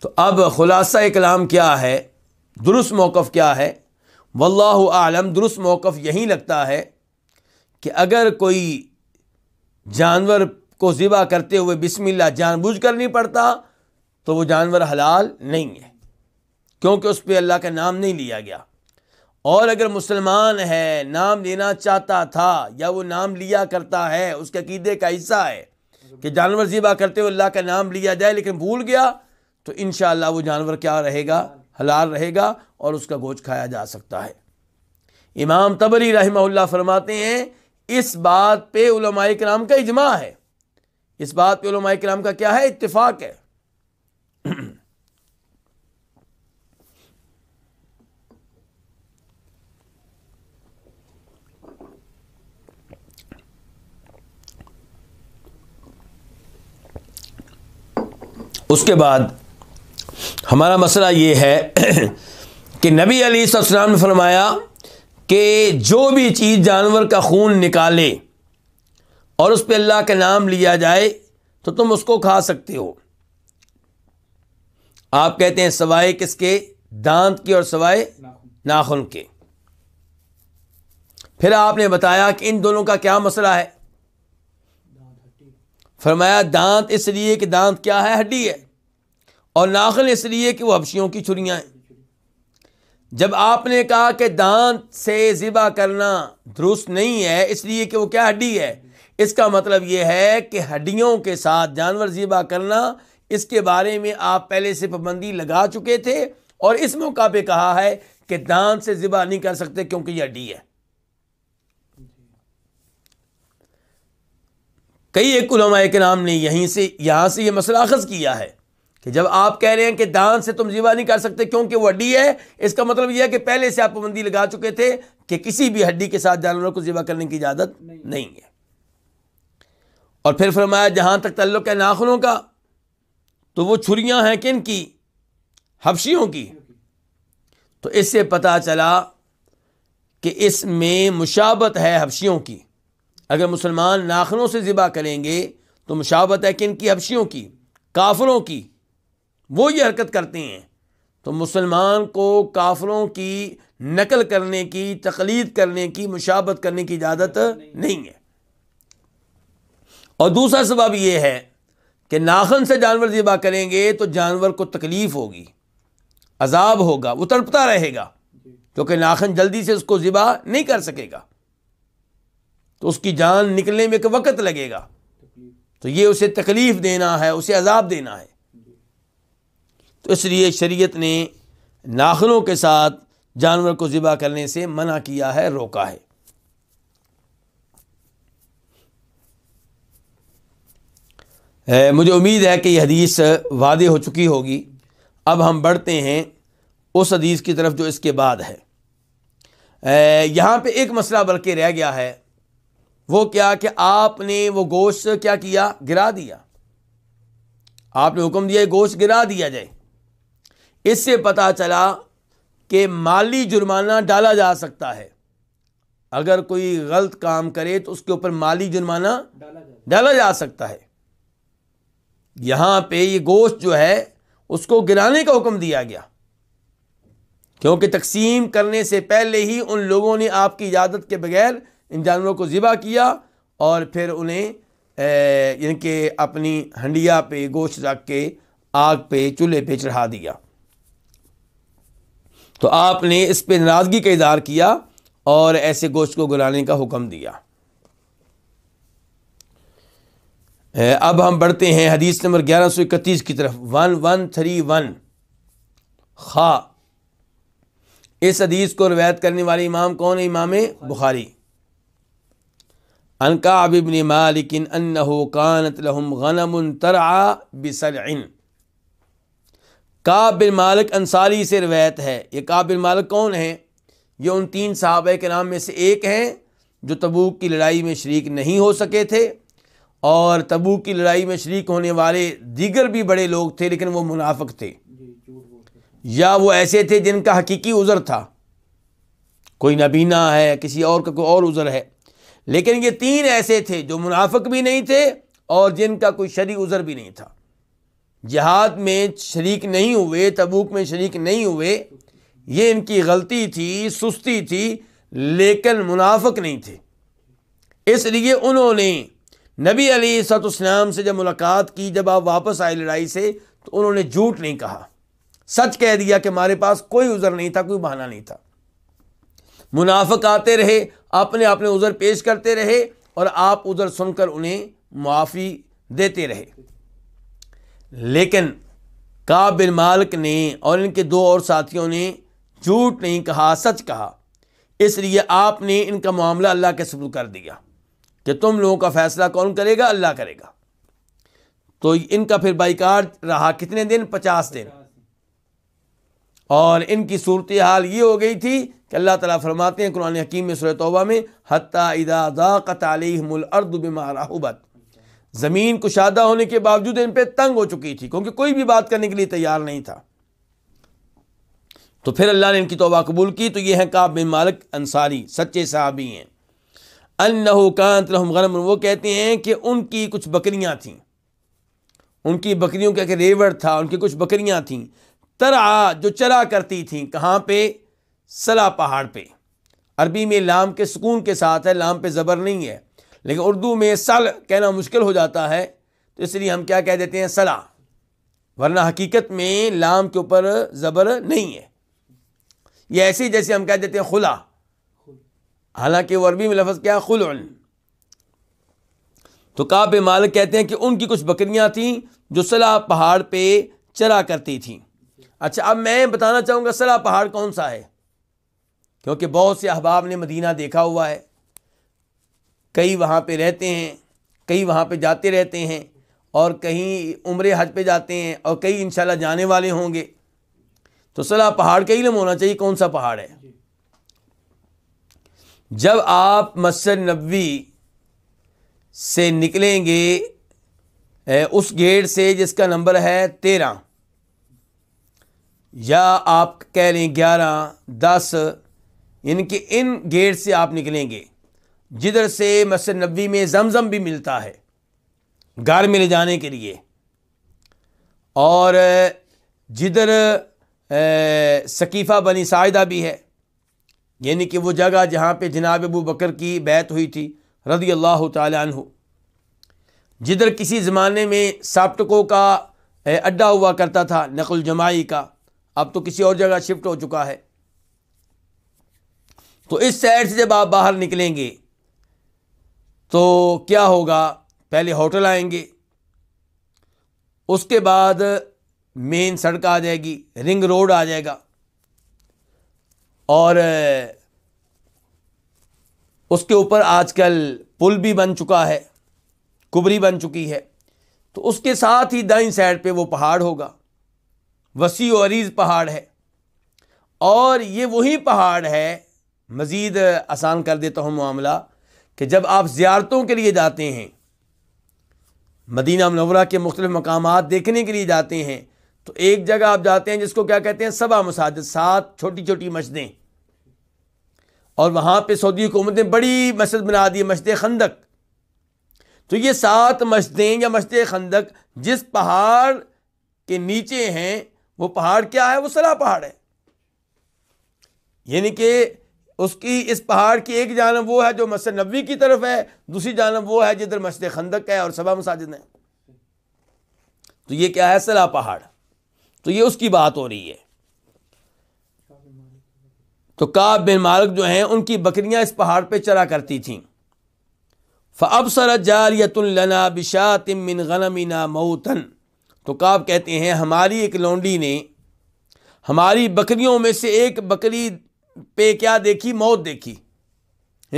A: तो अब ख़ुलासा कलाम क्या है दुरुस्त मौक़ क्या है वल्लाह दुरुस्त मौक़ यहीं लगता है कि अगर कोई जानवर को ज़िबा करते हुए बिस्मिल्लाह जानबूझ कर नहीं पड़ता तो वो जानवर हलाल नहीं है क्योंकि उस पर अल्लाह का नाम नहीं लिया गया और अगर मुसलमान है नाम लेना चाहता था या वो नाम लिया करता है उसके अकीदे का हिस्सा है कि जानवर ज़िबा करते हुए अल्लाह का नाम लिया जाए लेकिन भूल गया तो इन वो जानवर क्या रहेगा हलाल रहेगा और उसका गोश्त खाया जा सकता है इमाम तबरी रहमा फरमाते हैं इस बात पे उलमाए कराम का इजमा है इस बात पे उलमाए कराम का क्या है इत्तेफाक है उसके बाद हमारा मसला ये है कि नबी अली ने फरमाया कि जो भी चीज़ जानवर का खून निकाले और उस पर अल्लाह के नाम लिया जाए तो तुम उसको खा सकते हो आप कहते हैं सवाए किसके दांत के और सवाए नाखून के फिर आपने बताया कि इन दोनों का क्या मसला है फरमाया दांत इसलिए कि दांत क्या है हड्डी है और नाखन इसलिए कि वह हबशियों की छुरियाँ हैं जब आपने कहा कि दांत से ज़िबा करना दुरुस्त नहीं है इसलिए कि वो क्या हड्डी है इसका मतलब ये है कि हड्डियों के साथ जानवर ज़िबा करना इसके बारे में आप पहले से पाबंदी लगा चुके थे और इस मौका पे कहा है कि दांत से ज़िबा नहीं कर सकते क्योंकि ये हड्डी है कई एक उलमाए के नाम ने यहीं से यहां से ये यह मसला अखज़ किया है कि जब आप कह रहे हैं कि दान से तुम जीवा नहीं कर सकते क्योंकि वो हड्डी है इसका मतलब यह है कि पहले से आप पाबंदी लगा चुके थे कि किसी भी हड्डी के साथ जानवरों को जीवा करने की इजाज़त नहीं।, नहीं है और फिर फरमाया जहां तक तल्लुक है नाखनों का तो वो छुरियाँ हैं किन की हबशियों की तो इससे पता चला कि इसमें मुशाबत है हबशियों की अगर मुसलमान नाखनों से ज़िबा करेंगे तो मुशाबत है किन की हबशियों की काफरों की वो ये हरकत करते हैं तो मुसलमान को काफलों की नकल करने की तकलीद करने की मुशाबत करने की इजाज़त नहीं है और दूसरा सबब यह है कि नाखन से जानवर ज़िबा करेंगे तो जानवर को तकलीफ़ होगी अजाब होगा वो तड़पता रहेगा क्योंकि नाखन जल्दी से उसको ज़िबा नहीं कर सकेगा तो उसकी जान निकलने में एक वक़्त लगेगा तो ये उसे तकलीफ़ देना है उसे अजाब देना है तो इसलिए शरीयत ने नाखनों के साथ जानवर को ज़िबा करने से मना किया है रोका है ए, मुझे उम्मीद है कि यह हदीस वादे हो चुकी होगी अब हम बढ़ते हैं उस हदीस की तरफ जो इसके बाद है यहाँ पे एक मसला बल्कि रह गया है वो क्या कि आपने वो गोश्त क्या किया गिरा दिया आपने हुक्म दिया गोश्त गिरा दिया जाए इससे पता चला कि माली जुर्माना डाला जा सकता है अगर कोई गलत काम करे तो उसके ऊपर माली जुर्माना डाला जा, जा सकता है यहाँ पे ये गोश्त जो है उसको गिराने का हुक्म दिया गया क्योंकि तकसीम करने से पहले ही उन लोगों ने आपकी इजाज़त के बगैर इन जानवरों को ज़िबा किया और फिर उन्हें इनके अपनी हंडिया पे गोश्त रख के आग पे चूल्हे पे चढ़ा दिया तो आपने इस पर नाराज़गी का इजहार किया और ऐसे गोश्त को गुलाने का हुक्म दिया अब हम बढ़ते हैं हदीस नंबर ग्यारह सौ इकतीस की तरफ वन वन थ्री वन खा इस हदीस को रवायत करने वाले इमाम कौन है इमाम बुखारी अनका अबिबिन मालिकिन कानत लहम गनम तरा बिसरन काब बिन मालिक अंसारी से रवायत है ये काब बिन मालिक कौन है ये उन तीन साहब के नाम में से एक हैं जो तबूक की लड़ाई में शरीक नहीं हो सके थे और तबूक की लड़ाई में शरीक होने वाले दीगर भी बड़े लोग थे लेकिन वो मुनाफक थे या वो ऐसे थे जिनका हकीकी उज़र था कोई नबीना है किसी और का कोई और उज़र है लेकिन ये तीन ऐसे थे जो मुनाफक भी नहीं थे और जिनका कोई शरी उज़र भी नहीं था जहाद में शरीक नहीं हुए तबूक में शरीक नहीं हुए ये इनकी गलती थी सुस्ती थी लेकिन मुनाफक नहीं थे इसलिए उन्होंने नबी अली सतुस्लाम से जब मुलाकात की जब आप वापस आए लड़ाई से तो उन्होंने झूठ नहीं कहा सच कह दिया कि हमारे पास कोई उज़र नहीं था कोई बहाना नहीं था मुनाफक आते रहे अपने अपने उज़र पेश करते रहे और आप उज़र सुनकर उन्हें माफ़ी देते रहे लेकिन काबिल मालिक ने और इनके दो और साथियों ने झूठ नहीं कहा सच कहा इसलिए आपने इनका मामला अल्लाह के सबूत कर दिया कि तुम लोगों का फ़ैसला कौन करेगा अल्लाह करेगा तो इनका फिर बाइकार रहा कितने दिन पचास दिन और इनकी सूरत हाल ये हो गई थी कि अल्लाह तला फरमाते हैं कुरान हकीम में सूरत तौबा में हती इदा दाक़त अलहमल अर्द बिमा ज़मीन कुशादा होने के बावजूद इन पर तंग हो चुकी थी क्योंकि कोई भी बात करने के लिए तैयार नहीं था तो फिर अल्लाह ने इनकी तोबा कबूल की तो ये हैं काब बिन मालिक अंसारी सच्चे साहबी हैं अल्लाह कांत गनम वो कहते हैं कि उनकी कुछ बकरियाँ थीं उनकी बकरियों का एक रेवड़ था उनकी कुछ बकरियाँ थीं तरा जो चरा करती थी कहाँ पे सला पहाड़ पे अरबी में लाम के सुकून के साथ है लाम पे ज़बर नहीं है लेकिन उर्दू में सल कहना मुश्किल हो जाता है तो इसलिए हम क्या कह देते हैं सला वरना हकीकत में लाम के ऊपर ज़बर नहीं है यह ऐसे ही जैसे हम कह देते हैं खुला हालांकि वर्बी में लफ्ज़ क्या खुल तो काब मालिक कहते हैं कि उनकी कुछ बकरियां थीं जो सला पहाड़ पे चरा करती थीं अच्छा अब मैं बताना चाहूँगा सला पहाड़ कौन सा है क्योंकि बहुत से अहबाब ने मदीना देखा हुआ है कई वहाँ पे रहते हैं कई वहाँ पे जाते रहते हैं और कहीं उम्र हज पे जाते हैं और कई इन जाने वाले होंगे तो सलाह पहाड़ का इलम होना चाहिए कौन सा पहाड़ है जब आप मस्जिद नबी से निकलेंगे उस गेट से जिसका नंबर है तेरह या आप कह लें ग्यारह दस इनके इन गेट से आप निकलेंगे जिधर से मस्जिद नबी में जमज़म भी मिलता है घर में ले जाने के लिए और जिधर सकीफ़ा बनी सायदा भी है यानी कि वो जगह जहाँ पे जनाब अबू बकर की बैत हुई थी रदी अल्लाह तु जिधर किसी ज़माने में साप्टकों का अड्डा हुआ करता था नकल जमाई का अब तो किसी और जगह शिफ्ट हो चुका है तो इस साइड से जब आप बाहर निकलेंगे तो क्या होगा पहले होटल आएंगे उसके बाद मेन सड़क आ जाएगी रिंग रोड आ जाएगा और उसके ऊपर आजकल पुल भी बन चुका है कुबरी बन चुकी है तो उसके साथ ही दाई साइड पे वो पहाड़ होगा वसी अरीज़ पहाड़ है और ये वही पहाड़ है मज़ीद आसान कर देता हूँ मामला कि जब आप ज़्यारतों के लिए जाते हैं मदीना मनवरा के मुख्तलिफ़ मकाम देखने के लिए जाते हैं तो एक जगह आप जाते हैं जिसको क्या कहते हैं सबा मसाजिद सात छोटी छोटी मस्जिदें और वहाँ पर सऊदी हुकूमत ने बड़ी मस्जिद बना दी मस्जिद खंदक तो ये सात मस्जिदें या मस्जिद खंदक जिस पहाड़ के नीचे हैं वो पहाड़ क्या है वो सरा पहाड़ है यानी कि उसकी इस पहाड़ की एक जानब वो है जो मस्जिद नबी की तरफ है दूसरी जानब वो है जिधर मस्जिद खंदक है और सबा मसाजिद है तो ये क्या है सला पहाड़ तो ये उसकी बात हो रही है तो काब बिन मालिक जो हैं उनकी बकरियां इस पहाड़ पे चरा करती थीं फ़बसर जारियतना बिशा मिन गनमिना मऊतन तो काब कहते हैं हमारी एक लौंडी ने हमारी बकरियों में से एक बकरी पे क्या देखी मौत देखी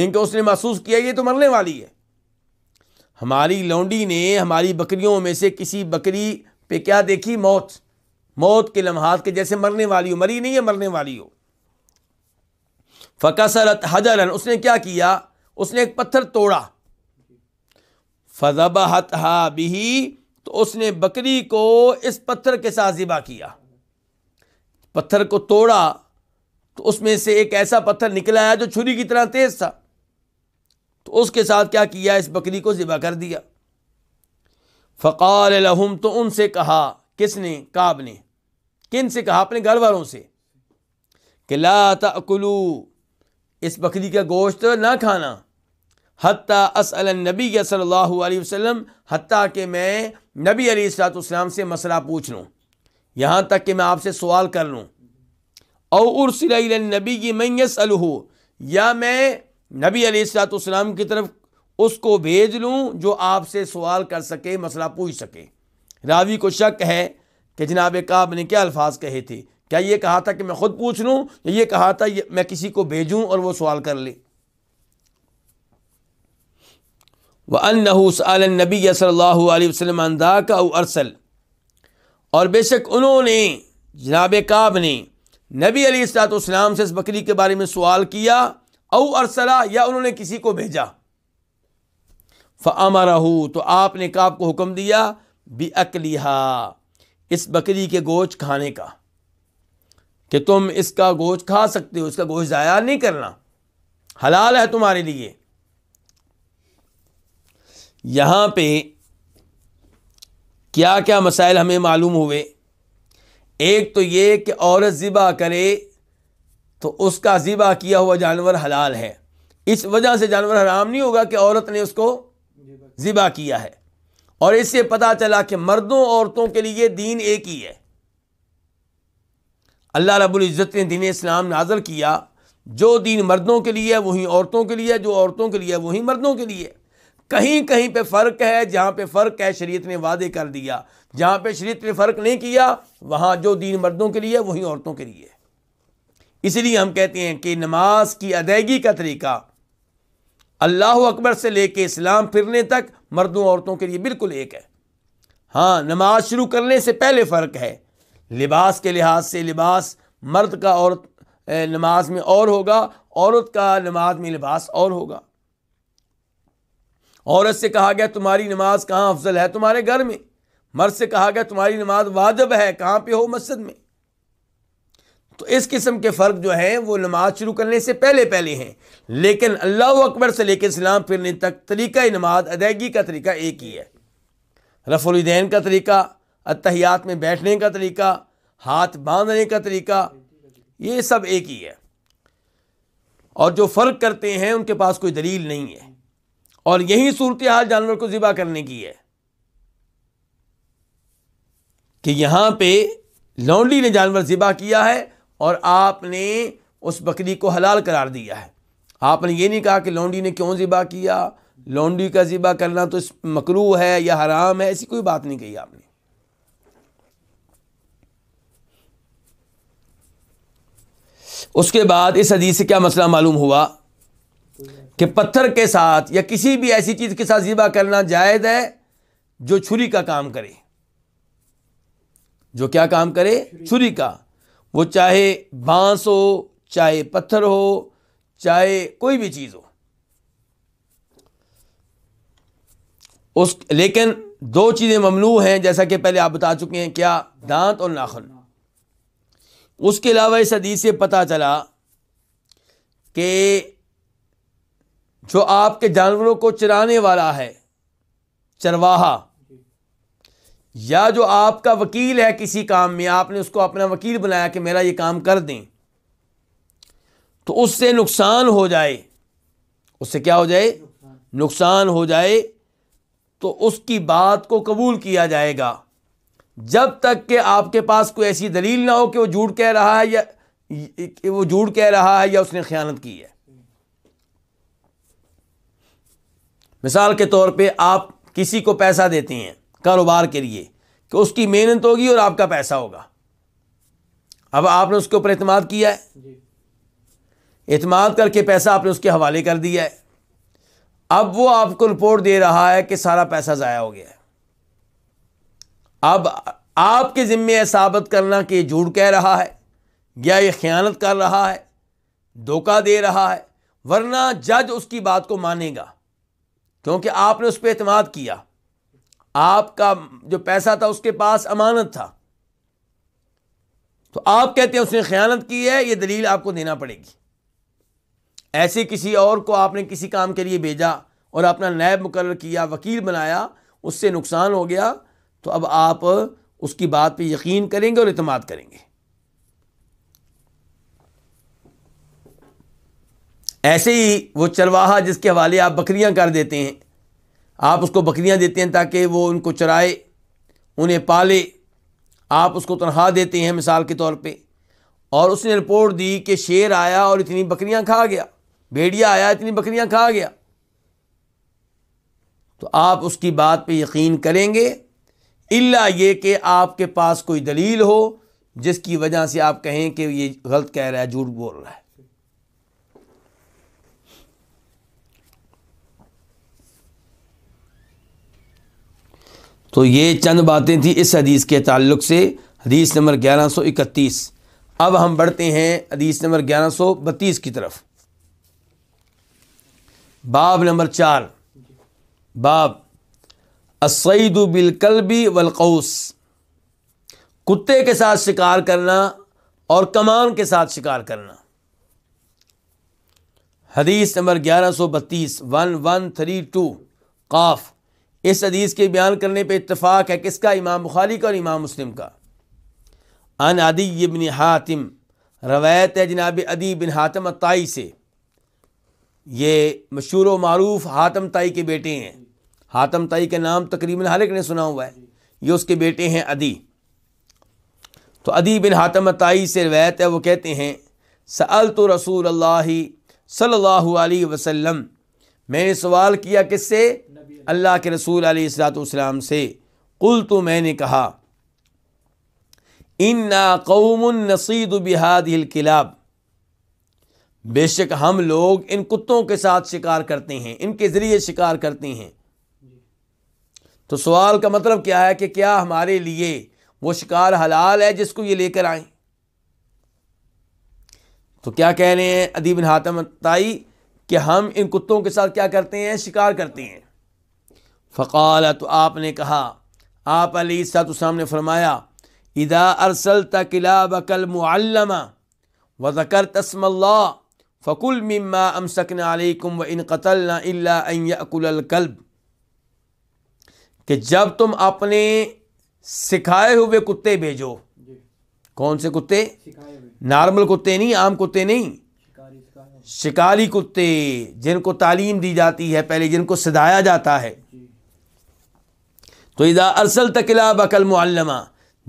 A: इनके उसने महसूस किया ये तो मरने वाली है हमारी लौंडी ने हमारी बकरियों में से किसी बकरी पे क्या देखी मौत मौत के लम्हात के जैसे मरने वाली हो मरी नहीं है मरने वाली हो फ़कसरत हजरन उसने क्या किया उसने एक पत्थर तोड़ा फजबहत बिही तो उसने बकरी को इस पत्थर के साथ ज़िबा किया पत्थर को तोड़ा तो उसमें से एक ऐसा पत्थर निकल आया जो छुरी की तरह तेज था तो उसके साथ क्या किया इस बकरी को ज़िबा कर दिया फ़क़ाल लहम तो उनसे कहा किसने काब ने किन से कहा अपने घर वालों से कि ला तकलू इस बकरी का गोश्त ना खाना हती असल नबी सल्ला वसम हती के मैं नबी अली सलाम से मसला पूछ लूँ यहाँ तक कि मैं आपसे सवाल कर लूँ और औरसिलनबी की मैं यसल या मैं नबी अलैहिस्सलाम की तरफ उसको भेज लूँ जो आपसे सवाल कर सके मसला पूछ सके रावी को शक है कि जनाब काब ने क्या अल्फाज कहे थे क्या ये कहा था कि मैं ख़ुद पूछ लूँ या ये कहा था ये मैं किसी को भेजूँ और वो सवाल कर ले व नबी सल्ला का अरसल और बेशक उन्होंने जनाब काब ने नबी अली उसम से इस बकरी के बारे में सवाल किया औ अरसला या उन्होंने किसी को भेजा फ़ामरा तो आपने काब को हुक्म दिया भी बेअकलिहा इस बकरी के गोच खाने का कि तुम इसका गोच खा सकते हो इसका गोश्त ज़ाया नहीं करना हलाल है तुम्हारे लिए यहाँ पे क्या क्या मसाइल हमें मालूम हुए एक तो ये कि औरत ज़िबा करे तो उसका ज़िबा किया हुआ जानवर हलाल है इस वजह से जानवर हराम नहीं होगा कि औरत ने उसको ज़िबा किया है और इससे पता चला कि मर्दों औरतों के लिए दीन एक ही है अल्लाह रब्बुल इज़्ज़त ने दीन इस्लाम नाजर किया जो दीन मर्दों के लिए है वही औरतों के लिए जो औरतों के लिए है वही मर्दों के लिए कहीं कहीं पे फ़र्क है जहाँ पे फ़र्क है शरीत ने वादे कर दिया जहाँ पे शरीत ने फ़र्क नहीं किया वहाँ जो दीन मर्दों के लिए वहीं औरतों के लिए इसलिए हम कहते हैं कि नमाज की अदायगी का तरीका अल्लाह अकबर से लेके इस्लाम फिरने तक मर्दों औरतों के लिए बिल्कुल एक है हाँ नमाज शुरू करने से पहले फ़र्क है लिबास के लिहाज से लिबास मर्द का औरत नमाज में और होगा औरत का नमाज में लिबास और होगा औरत से कहा गया तुम्हारी नमाज कहाँ अफजल है तुम्हारे घर में मर्द से कहा गया तुम्हारी नमाज वाजब है कहाँ पे हो मस्जिद में तो इस किस्म के फ़र्क जो हैं वो नमाज शुरू करने से पहले पहले हैं लेकिन अल्लाह अकबर से लेकर इस्लाम फिरने तक तरीका नमाज अदायगी का तरीका एक ही है रफ़ुलदैन का तरीका अतहियात में बैठने का तरीका हाथ बांधने का तरीका ये सब एक ही है और जो फ़र्क करते हैं उनके पास कोई दलील नहीं है और यही सूरत हाल जानवर को ज़िबा करने की है कि यहां पे लौंडी ने जानवर ज़िबा किया है और आपने उस बकरी को हलाल करार दिया है आपने ये नहीं कहा कि लौंडी ने क्यों ज़िबा किया लौंडी का ज़िबा करना तो मकरू है या हराम है ऐसी कोई बात नहीं कही आपने उसके बाद इस हदीस से क्या मसला मालूम हुआ कि पत्थर के साथ या किसी भी ऐसी चीज़ के साथ ज़िबा करना जायज़ है जो छुरी का काम करे जो क्या काम करे छुरी का वो चाहे बांस हो चाहे पत्थर हो चाहे कोई भी चीज़ हो उस लेकिन दो चीज़ें ममनू हैं जैसा कि पहले आप बता चुके हैं क्या दांत और नाखन उसके अलावा इस हदीस से पता चला कि जो आपके जानवरों को चराने वाला है चरवाहा या जो आपका वकील है किसी काम में आपने उसको अपना वकील बनाया कि मेरा ये काम कर दें तो उससे नुकसान हो जाए उससे क्या हो जाए नुकसान हो जाए तो उसकी बात को कबूल किया जाएगा जब तक कि आपके पास कोई ऐसी दलील ना हो कि वो झूठ कह रहा है या वो झूठ कह रहा है या उसने ख़यानत की है मिसाल के तौर पे आप किसी को पैसा देते हैं कारोबार के लिए कि उसकी मेहनत होगी और आपका पैसा होगा अब आपने उसके ऊपर अतमाद किया है अतमाद करके पैसा आपने उसके हवाले कर दिया है अब वो आपको रिपोर्ट दे रहा है कि सारा पैसा ज़ाया हो गया है अब आपके ज़िम्मे है साबित करना कि ये झूठ कह रहा है या ये ख्यानत कर रहा है धोखा दे रहा है वरना जज उसकी बात को मानेगा क्योंकि आपने उस पर अतमाद किया आपका जो पैसा था उसके पास अमानत था तो आप कहते हैं उसने ख़यानत की है ये दलील आपको देना पड़ेगी ऐसे किसी और को आपने किसी काम के लिए भेजा और अपना नैब मुकर किया वकील बनाया उससे नुकसान हो गया तो अब आप उसकी बात पे यकीन करेंगे और अतमाद करेंगे ऐसे ही वो चरवाहा जिसके हवाले आप बकरियां कर देते हैं आप उसको बकरियां देते हैं ताकि वो उनको चराए उन्हें पाले आप उसको तनख्वाह देते हैं मिसाल के तौर पे और उसने रिपोर्ट दी कि शेर आया और इतनी बकरियां खा गया भेड़िया आया इतनी बकरियां खा गया तो आप उसकी बात पे यकीन करेंगे इल्ला ये कि आपके पास कोई दलील हो जिसकी वजह से आप कहें कि ये गलत कह रहा है झूठ बोल रहा है तो ये चंद बातें थी इस हदीस के ताल्लुक से हदीस नंबर ग्यारह सौ इकतीस अब हम बढ़ते हैं हदीस नंबर ग्यारह सौ बत्तीस की तरफ बाब नंबर चार बाब असैद बिलकलबी वलकौस कुत्ते के साथ शिकार करना और कमान के साथ शिकार करना हदीस नंबर ग्यारह सौ बत्तीस वन वन थ्री टू काफ़ इस हदीस के बयान करने पर इतफ़ाक़ है किसका इमाम बुखारी का और इमाम मुस्लिम का अन अदी बिन हातिम रवायत है जनाब अदी बिन हातम ताई से ये मशहूर व मरूफ हातम ताई के बेटे हैं हातम ताई का नाम तकरीबन हर एक ने सुना हुआ है ये उसके बेटे हैं अदी तो अदी बिन हातम ताई से रवायत है वो कहते हैं सल तो रसूल अल्लाह सल्लल्लाहु अलैहि वसल्लम मैंने सवाल किया किससे अल्लाह के रसूल सलाम से कुल तो मैंने कहा इन नाकौम नसीद बिहाद किलाब बेशक हम लोग इन कुत्तों के साथ शिकार करते हैं इनके ज़रिए शिकार करते हैं तो सवाल का मतलब क्या है कि क्या हमारे लिए वो शिकार हलाल है जिसको ये लेकर आए तो क्या कह रहे हैं अदीब हातम ताई कि हम इन कुत्तों के साथ क्या करते हैं शिकार करते हैं फ़काल तो आपने कहा आप अली सातुसम तो ने फरमाया इदा अरसल तकिला बकल मुआलमा व ज़कर तस्मल्ला फ़कुल मम्मा अमसकन अलैकुम व इन कतलनाकुलकल्ब कि जब तुम अपने सिखाए हुए कुत्ते भेजो कौन से कुत्ते नॉर्मल कुत्ते नहीं आम कुत्ते नहीं शिकारी कुत्ते जिनको तालीम दी जाती है पहले जिनको सदाया जाता है तो इदा अरसल तकिला बकल मुल्लमा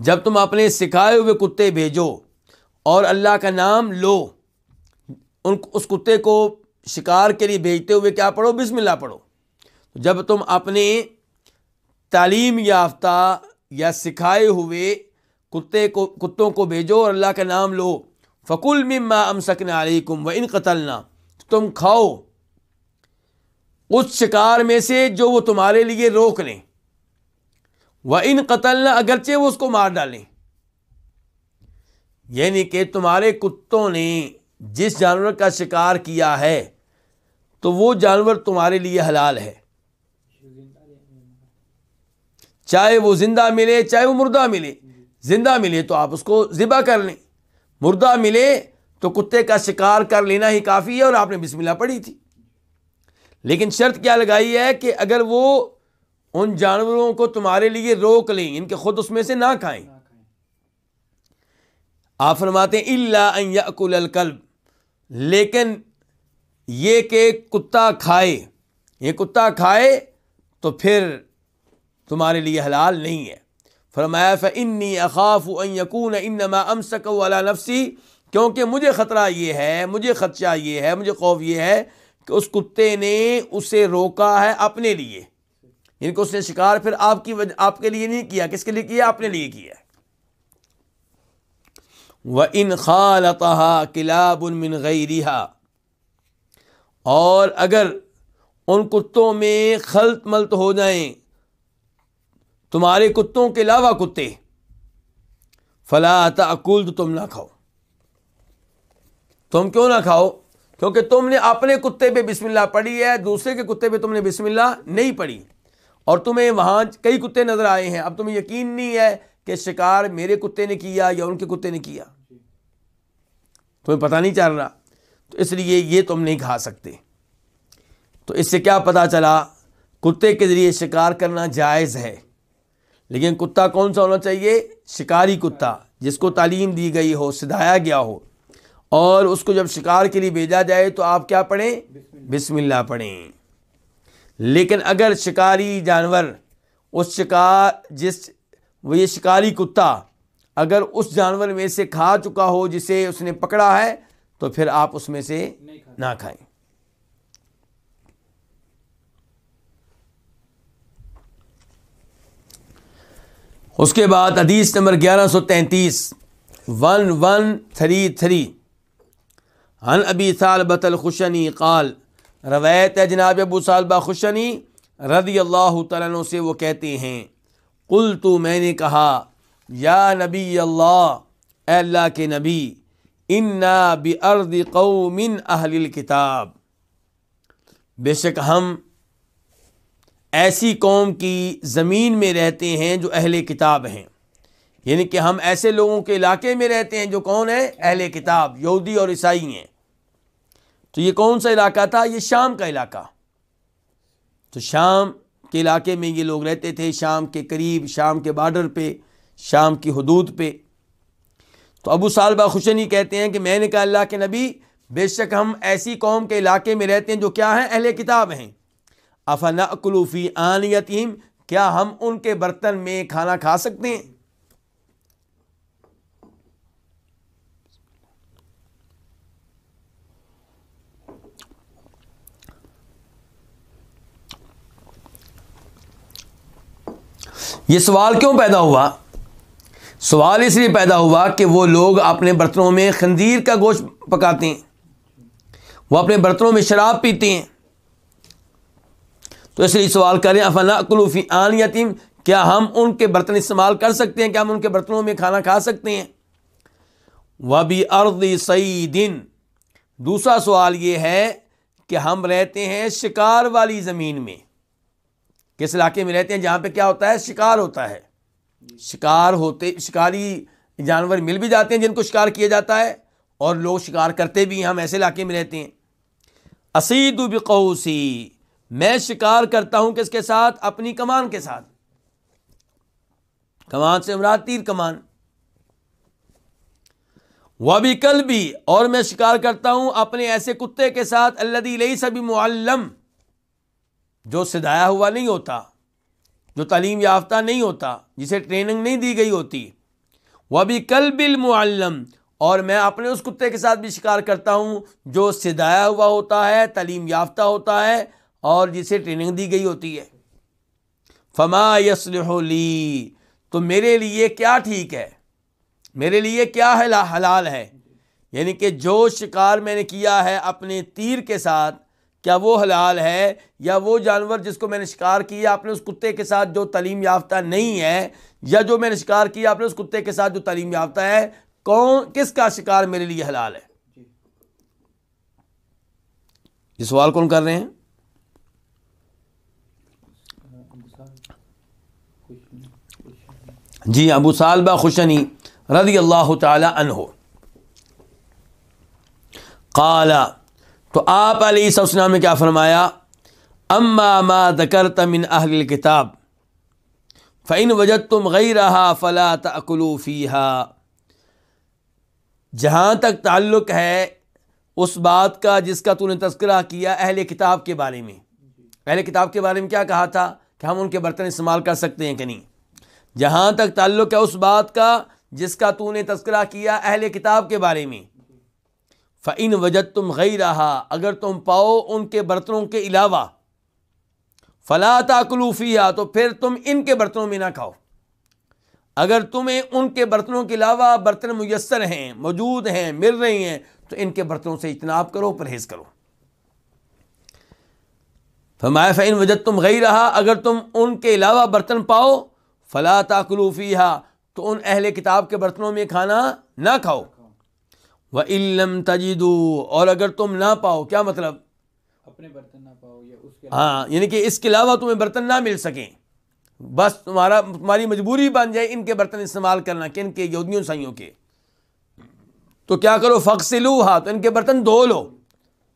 A: जब तुम अपने सिखाए हुए कुत्ते भेजो और अल्लाह का नाम लो उन उस कुत्ते को शिकार के लिए भेजते हुए क्या पढ़ो बिस्मिल्लाह पढ़ो तो जब तुम अपने तालीम याफ्ता या सिखाए हुए कुत्ते को कुत्तों को भेजो और अल्लाह का नाम लो फ़कुल मम्मा अमसकना अलैकुम व इन कतलना तुम खाओ उस शिकार में से जो वो तुम्हारे लिए रोक लें व इन कतल अगरचे वो उसको मार डालें यानी कि तुम्हारे कुत्तों ने जिस जानवर का शिकार किया है तो वो जानवर तुम्हारे लिए हलाल है चाहे वो ज़िंदा मिले चाहे वो मुर्दा मिले ज़िंदा मिले तो आप उसको ज़िबा कर लें मुर्दा मिले तो कुत्ते का शिकार कर लेना ही काफ़ी है और आपने बिस्मिल्लाह पढ़ी थी लेकिन शर्त क्या लगाई है कि अगर वो उन जानवरों को तुम्हारे लिए रोक लें इनके खुद उसमें से ना खाएं आप फरमाते हैं इलाकुल कल्ब लेकिन ये कि कुत्ता खाए ये कुत्ता खाए तो फिर तुम्हारे लिए हलाल नहीं है फरमाया फ़न्नी अखाफ़ इन इनमा सक वाला नफसी क्योंकि मुझे ख़तरा ये है मुझे ख़दशा ये है मुझे खौफ ये है कि उस कुत्ते ने उसे रोका है अपने लिए इनको उसने शिकार फिर आपकी आपके लिए नहीं किया किसके लिए किया आपने लिए किया व इन खालतहा गई रिहा और अगर उन कुत्तों में खलत मलत हो जाए तुम्हारे कुत्तों के अलावा कुत्ते फलाता अकुल तो तुम ना खाओ तुम क्यों ना खाओ क्योंकि तुमने अपने कुत्ते पे बिस्मिल्लाह पढ़ी है दूसरे के कुत्ते पे तुमने बिस्मिल्लाह नहीं पढ़ी और तुम्हें वहाँ कई कुत्ते नज़र आए हैं अब तुम्हें यकीन नहीं है कि शिकार मेरे कुत्ते ने किया या उनके कुत्ते ने किया तुम्हें पता नहीं चल रहा तो इसलिए ये तुम नहीं खा सकते तो इससे क्या पता चला कुत्ते के ज़रिए शिकार करना जायज़ है लेकिन कुत्ता कौन सा होना चाहिए शिकारी कुत्ता जिसको तालीम दी गई हो सिधाया गया हो और उसको जब शिकार के लिए भेजा जाए तो आप क्या पढ़ें बिस्मिल्लाह पढ़ें लेकिन अगर शिकारी जानवर उस शिकार जिस वो ये शिकारी कुत्ता अगर उस जानवर में से खा चुका हो जिसे उसने पकड़ा है तो फिर आप उसमें से ना खाएं उसके बाद हदीस नंबर ग्यारह सौ तैंतीस वन वन थ्री थ्री अन अबी साल बतल खुशनी काल रवैत है जनाब अबू सालबा खुशनी रदी अल्लाह तन से वो कहते हैं कुल तो मैंने कहा या नबी अल्लाह अल्लाह के नबी इन्ना अर्द कौमिन अहल किताब बेशक हम ऐसी कौम की ज़मीन में रहते हैं जो अहल किताब हैं यानी कि हम ऐसे लोगों के इलाके में रहते हैं जो कौन है अहल किताब यहूदी और ईसाई हैं तो ये कौन सा इलाका था ये शाम का इलाका तो शाम के इलाके में ये लोग रहते थे शाम के करीब शाम के बार्डर पे शाम की हदूद पे तो अबू सालबा खुशनी कहते हैं कि मैंने कहा अल्लाह के नबी बेशक हम ऐसी कौम के इलाके में रहते हैं जो क्या हैं अहले किताब हैं अकलूफ़ी आन यतीम क्या हम उनके बर्तन में खाना खा सकते हैं ये सवाल क्यों पैदा हुआ सवाल इसलिए पैदा हुआ कि वो लोग अपने बर्तनों में खंजीर का गोश्त पकाते हैं वो अपने बर्तनों में शराब पीते हैं तो इसलिए सवाल करें अफना कुलूफ़ी आन यतीम क्या हम उनके बर्तन इस्तेमाल कर सकते हैं क्या हम उनके बर्तनों में खाना खा सकते हैं वह भी अर्द सई दिन दूसरा सवाल ये है कि हम रहते हैं शिकार वाली ज़मीन में किस इलाके में रहते हैं जहाँ पे क्या होता है शिकार होता है शिकार होते शिकारी जानवर मिल भी जाते हैं जिनको शिकार किया जाता है और लोग शिकार करते भी हैं हम ऐसे इलाके में रहते हैं असीद बकौसी मैं शिकार करता हूँ किसके साथ अपनी कमान के साथ कमान से मुराद तीर कमान वह भी कल भी और मैं शिकार करता हूँ अपने ऐसे कुत्ते के साथ अल्लदी लई सभी मुअल्लम जो सिदाया हुआ नहीं होता जो तालीम याफ्ता नहीं होता जिसे ट्रेनिंग नहीं दी गई होती वह भी कल बिलम और मैं अपने उस कुत्ते के साथ भी शिकार करता हूँ जो सिदाया हुआ होता है तालीम याफ्ता होता है और जिसे ट्रेनिंग दी गई होती है फमा यसलहली तो मेरे लिए क्या ठीक है मेरे लिए क्या हला, हलाल है यानी कि जो शिकार मैंने किया है अपने तीर के साथ क्या वो हलाल है या वो जानवर जिसको मैंने शिकार किया आपने उस कुत्ते के साथ जो तलीम याफ्ता नहीं है या जो मैंने शिकार किया आपने उस कुत्ते के साथ जो तलीम याफ्ता है कौन किसका शिकार मेरे लिए हलाल है ये सवाल कौन कर रहे हैं जी अबू सालबा खुशनी रजी अल्लाह तन हो काला तो आप अलीसम ने क्या फ़रमाया अम्मा मा दकर तमिन अहल किताब फ़ैन वजत तुम गई रहा फ़ला तकलूफ़ीहा जहाँ तक ताल्लुक़ है उस बात का जिसका तूने तस्करा किया अहल किताब के बारे में अहल किताब के बारे में क्या कहा था कि हम उनके बर्तन इस्तेमाल कर सकते हैं कि नहीं जहाँ तक ताल्लुक़ है उस बात का जिसका तूने तस्करा किया अहल किताब के बारे में फ़ैन वजत तुम गई रहा अगर तुम पाओ उनके बर्तनों के अलावा फ़ला ताकलूफ़िया तो फिर तुम इनके बर्तनों में ना खाओ अगर तुम्हें उनके बर्तनों के अलावा बर्तन मैसर हैं मौजूद हैं मिल रही हैं तो इनके बर्तनों से इतनाब करो परहेज़ करो फरमाया फ़ैन वजत तुम गई रहा अगर तुम उनके अलावा बर्तन पाओ फ़ला ताकलूफ़िया तो उन अहल किताब के बर्तनों में खाना ना खाओ व इलम तजिदू और अगर तुम ना पाओ क्या मतलब अपने बर्तन ना पाओ या उसके हाँ यानी कि इसके अलावा तुम्हें बर्तन ना मिल सकें बस तुम्हारा तुम्हारी मजबूरी बन जाए इनके बर्तन इस्तेमाल करना किन इनके यहूदियों साइयों के तो क्या करो फ़क्सिलू हाँ तो इनके बर्तन धो लो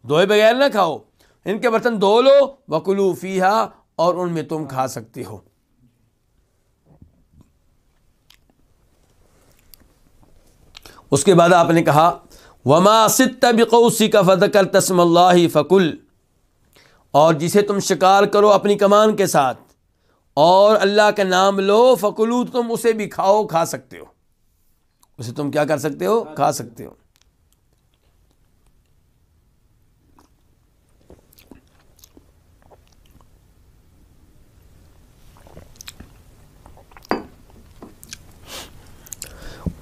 A: धोए बगैर ना खाओ इनके बर्तन धो लो वकुलू फ़ीहा और उनमें तुम खा सकते हो उसके बाद आपने कहा वमासित बकौसी का फ़तकर तस्मल्ला फ़कुल और जिसे तुम शिकार करो अपनी कमान के साथ और अल्लाह का नाम लो फ़कुलू तुम उसे भी खाओ खा सकते हो उसे तुम क्या कर सकते हो खा सकते हो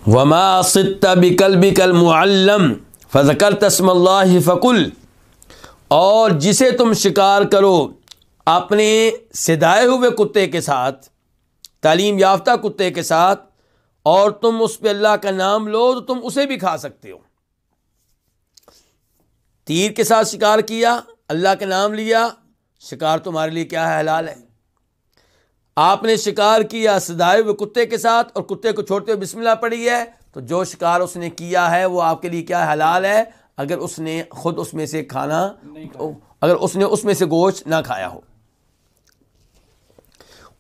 A: वमा सित्ता बिकल बिकल मुअल्लम फ़कर तस्मल्ला फ़कुल और जिसे तुम शिकार करो अपने सिदाए हुए कुत्ते के साथ तालीम याफ्ता कुत्ते के साथ और तुम उस पर अल्लाह का नाम लो तो तुम उसे भी खा सकते हो तीर के साथ शिकार किया अल्लाह का नाम लिया शिकार तुम्हारे लिए क्या है हलाल है आपने शिकार किया सदाए हुए कुत्ते के साथ और कुत्ते को छोड़ते हुए बिस्मिल्लाह पड़ी है तो जो शिकार उसने किया है वो आपके लिए क्या हलाल है अगर उसने ख़ुद उसमें से खाना अगर उसने उसमें से गोश्त ना खाया हो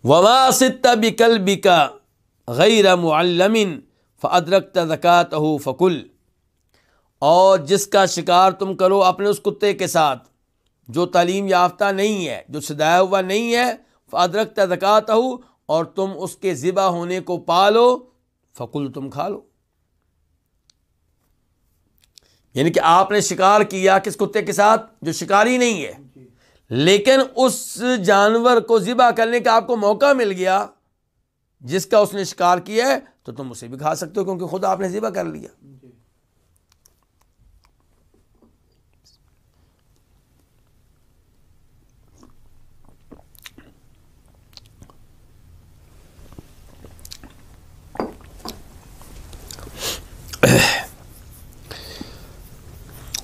A: ववासित बिकल बिका गैर मुआलमिन फ़दरक ज़क़ात हो फ़कुल और जिसका शिकार तुम करो अपने उस कुत्ते के साथ जो तालीम याफ्ता नहीं है जो सदाया हुआ नहीं है फ़ादरक तदकात और तुम उसके ज़िबा होने को पालो फ़कुल तुम खा लो यानी कि आपने शिकार किया किस कुत्ते के साथ जो शिकारी नहीं है लेकिन उस जानवर को ज़िबा करने का आपको मौका मिल गया जिसका उसने शिकार किया है तो तुम उसे भी खा सकते हो क्योंकि खुद आपने ज़िबा कर लिया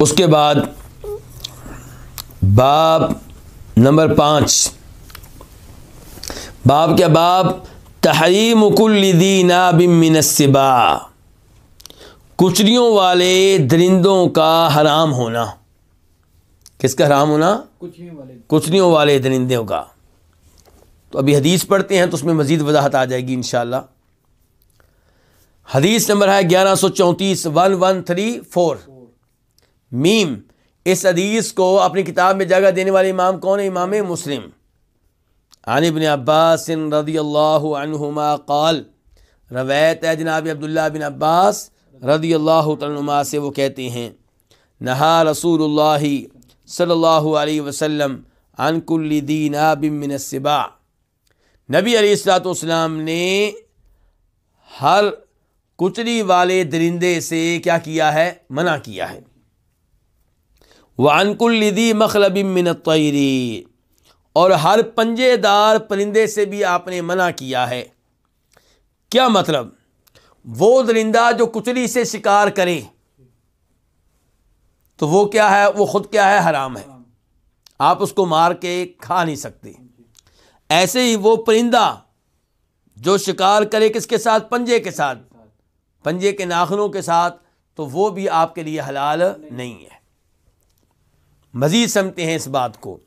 A: उसके बाद बाप नंबर पाँच बाप क्या बाप तहरीम कुल्लीना बिमिनसबा कुचरियों वाले दरिंदों का हराम होना किसका हराम होना कुचरियों वाले वाले दरिंदों का तो अभी हदीस पढ़ते हैं तो उसमें मज़ीद वजाहत आ जाएगी इन हदीस नंबर है ग्यारह सौ चौंतीस वन वन थ्री फोर मीम इस हदीस को अपनी किताब में जगह देने वाले इमाम कौन है इमाम मुस्लिम आनिबिन अब्बास रदी अल्लाहुमा कौल रवैत है जनाब अब्दुल्ला बिन अब्बास रदी अल्लाह तुमा से वो कहते हैं नहा रसूल सल्ला वसलम अनकुल्ली दीना बिमिनसबा नबी अलीसलाम ने हर कुचली वाले दरिंदे से क्या किया है मना किया है वह अनकुल वानकुल्लिदी मखलबी मिनतरी और हर पंजेदार परिंदे से भी आपने मना किया है क्या मतलब वो दरिंदा जो कुचली से शिकार करे तो वो क्या है वो ख़ुद क्या है हराम है आप उसको मार के खा नहीं सकते ऐसे ही वो परिंदा जो शिकार करे किसके साथ पंजे के साथ पंजे के नाखनों के साथ तो वो भी आपके लिए हलाल नहीं है मज़ीद समझते हैं इस बात को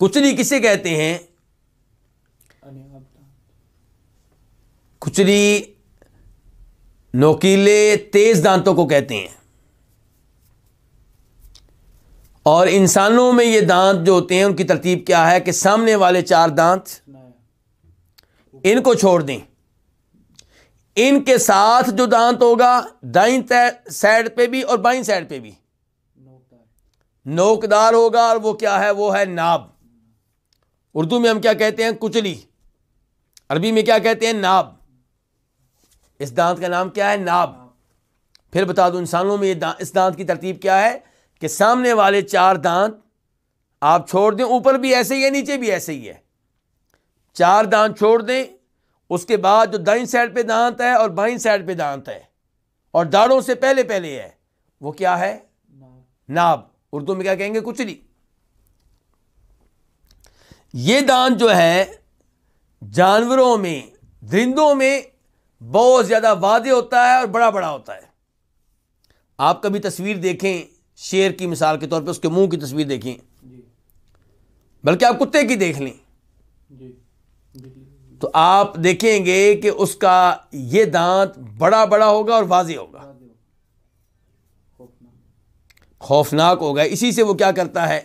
A: कुचली किसे कहते हैं कुचली नोकीले तेज दांतों को कहते हैं और इंसानों में ये दांत जो होते हैं उनकी तरतीब क्या है कि सामने वाले चार दांत इनको छोड़ दें इनके साथ जो दांत होगा दाई साइड पे भी और बाई साइड पे भी नोकदार होगा और वो क्या है वो है नाब उर्दू में हम क्या कहते हैं कुचली अरबी में क्या कहते हैं नाब इस दांत का नाम क्या है नाब फिर बता दूं इंसानों में ये दा, इस दांत की तरतीब क्या है कि सामने वाले चार दांत आप छोड़ दें ऊपर भी ऐसे ही है नीचे भी ऐसे ही है चार दांत छोड़ दें उसके बाद जो दाई साइड पे दांत है और बाई साइड पे दांत है और दाड़ों से पहले पहले है वो क्या है नाब उर्दू में क्या कहेंगे कुचली ये दांत जो है जानवरों में दरिंदों में बहुत ज़्यादा वादे होता है और बड़ा बड़ा होता है आप कभी तस्वीर देखें शेर की मिसाल के तौर पर उसके मुंह की तस्वीर देखें बल्कि आप कुत्ते की देख लें तो आप देखेंगे कि उसका ये दांत बड़ा बड़ा होगा और वाजे होगा खौफनाक होगा इसी से वो क्या करता है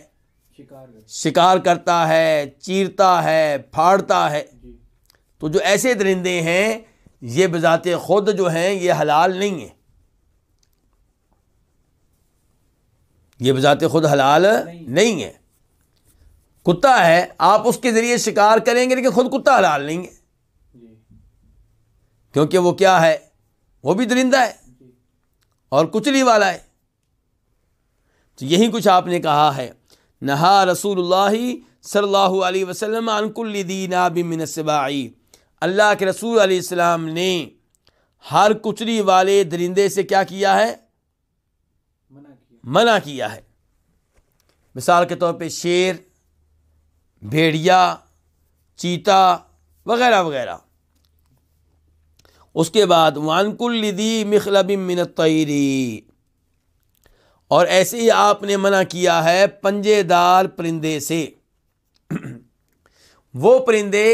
A: शिकार शिकार करता है चीरता है फाड़ता है तो जो ऐसे दरिंदे हैं ये बजात खुद जो हैं ये हलाल नहीं है ये बजाते खुद हलाल नहीं है कुत्ता है आप उसके ज़रिए शिकार करेंगे लेकिन ख़ुद कुत्ता हलाल नहीं है क्योंकि वो क्या है वो भी दरिंदा है और कुचली वाला है तो यही कुछ आपने कहा है नहा रसूल सल्ला वसलम अनकुल्लीदीना मिनसबाई अल्लाह के रसूल आसमाम ने हर कुचली वाले दरिंदे से क्या किया है मना किया, मना किया है मिसाल के तौर पे शेर भेड़िया चीता वगैरह वगैरह उसके बाद वानकुल लिदी मखलबिन मिनतरी और ऐसे ही आपने मना किया है पंजेदार परिंदे से *clears throat* वो परिंदे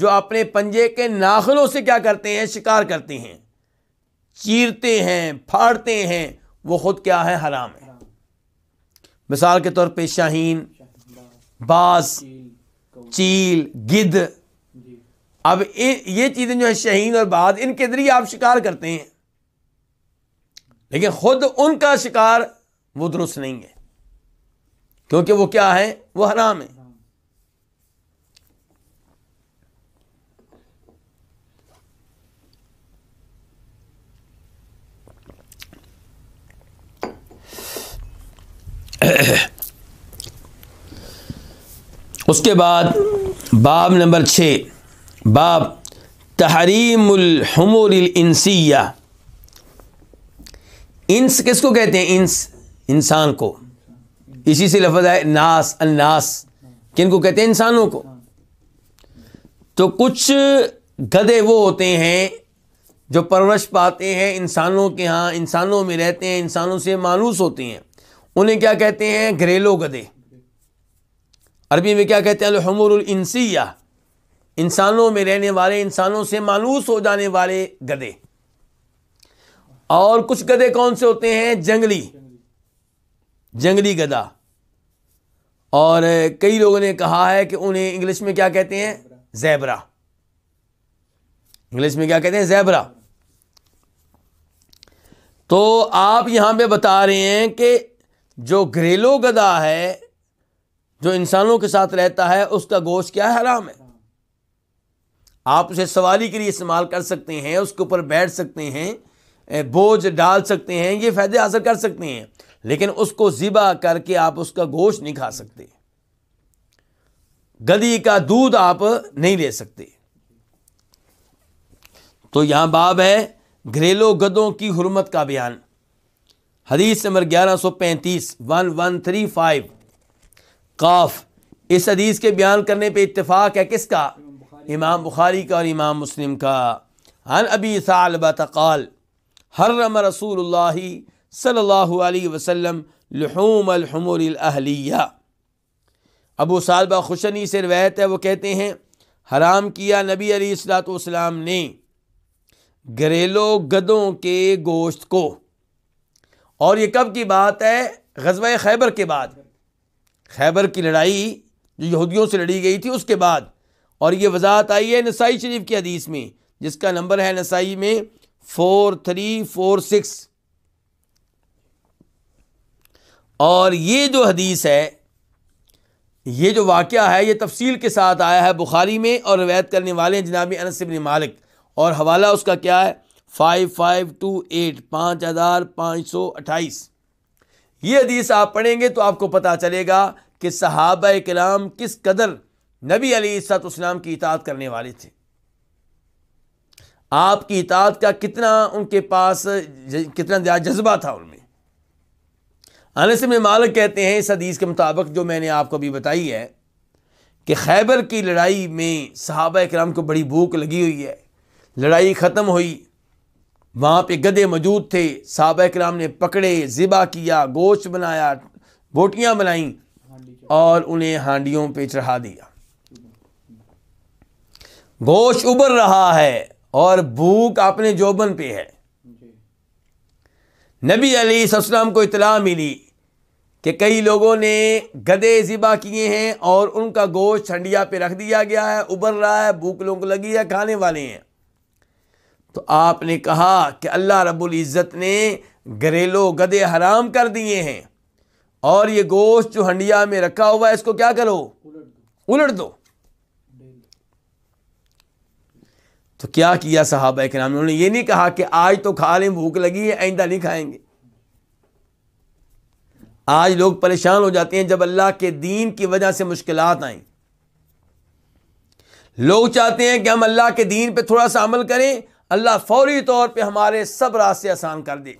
A: जो अपने पंजे के नाखलों से क्या करते हैं शिकार करते हैं चीरते हैं फाड़ते हैं वो ख़ुद क्या है हराम है मिसाल के तौर पे शाहीन बाज़ चील गिद्ध अब ये चीज़ें जो है शहीन और बाद इनके ज़रिए आप शिकार करते हैं लेकिन ख़ुद उनका शिकार वो दुरुस्त नहीं है क्योंकि वो क्या है वो हराम है उसके बाद बाब नंबर छः बाब तहरीमसिया इंस किसको कहते हैं इंस इंसान को इसी से लफज है नास अन्नास किन को कहते हैं इंसानों को तो कुछ गधे वो होते हैं जो परवरश पाते हैं इंसानों के यहाँ इंसानों में रहते हैं इंसानों से मानूस होते हैं उन्हें क्या कहते हैं घरेलू गधे अरबी में क्या कहते हैं इंसिया इंसानों में रहने वाले इंसानों से मानूस हो जाने वाले गधे और कुछ गधे कौन से होते हैं जंगली जंगली गधा और कई लोगों ने कहा है कि उन्हें इंग्लिश में क्या कहते हैं जैबरा इंग्लिश में क्या कहते हैं जैबरा तो आप यहां पे बता रहे हैं कि जो घरेलू गधा है जो इंसानों के साथ रहता है उसका गोश्त क्या हराम है आप उसे सवारी के लिए इस्तेमाल कर सकते हैं उसके ऊपर बैठ सकते हैं बोझ डाल सकते हैं ये फ़ायदे हासिल कर सकते हैं लेकिन उसको ज़िबा करके आप उसका गोश्त नहीं खा सकते गदी का दूध आप नहीं ले सकते तो यहां बाब है घरेलू गदों की हरमत का बयान हदीस नंबर ग्यारह सौ पैंतीस वन वन थ्री फाइव काफ इस हदीस के बयान करने पर इतफ़ाक़ है किसका इमाम बुखारी का और इमाम मुस्लिम का हन अबी सालबतकाल हर्रम रसूल सल्ला वसम लहूम अलहमलिया अबू सालबा खुशनी से रवायत है वो कहते हैं हराम किया नबी अली सलाम ने घरेलो गदों के गोश्त को और ये कब की बात है गजब खैबर के बाद खैबर की लड़ाई जो यहूदियों से लड़ी गई थी उसके बाद और ये वजाहत आई है नसाई शरीफ की हदीस में जिसका नंबर है नसाई में फोर थ्री फोर सिक्स और ये जो हदीस है ये जो वाक़ है ये तफसील के साथ आया है बुखारी में और रवायत करने वाले हैं जनाब अनस मालिक और हवाला उसका क्या है फाइव फाइव टू एट पाँच हज़ार पाँच सौ अट्ठाईस ये हदीस आप पढ़ेंगे तो आपको पता चलेगा कि सहाब कलाम किस कदर नबी अली सतम की इतात करने वाले थे आपकी इताद का कितना उनके पास कितना जज्बा था उनमें अनस में मालक कहते हैं इस हदीस के मुताबिक जो मैंने आपको अभी बताई है कि खैबर की लड़ाई में सहाबा कराम को बड़ी भूख लगी हुई है लड़ाई ख़त्म हुई वहाँ पे गधे मौजूद थे साहब कराम ने पकड़े ज़िबा किया गोश्त बनाया बोटियाँ बनाई और उन्हें हांडियों पे चढ़ा दिया गोश्त उबर रहा है और भूख अपने जोबन पे है नबी अली सलाम को इतला मिली कि कई लोगों ने गधे ज़िबा किए हैं और उनका गोश्त हंडिया पे रख दिया गया है उबर रहा है भूख लोगों को लगी है खाने वाले हैं तो आपने कहा कि अल्लाह रब्बुल इज़्ज़त ने घरेलू गधे हराम कर दिए हैं और ये गोश्त जो हंडिया में रखा हुआ है इसको क्या करो उलट दो तो क्या किया साहबा के नाम उन्होंने ये नहीं कहा कि आज तो खा लें भूख लगी है आइंदा नहीं खाएंगे आज लोग परेशान हो जाते हैं जब अल्लाह के दीन की वजह से मुश्किल आएँ लोग चाहते हैं कि हम अल्लाह के दीन पर थोड़ा सा अमल करें अल्लाह फौरी तौर पे हमारे सब रास्ते आसान कर दे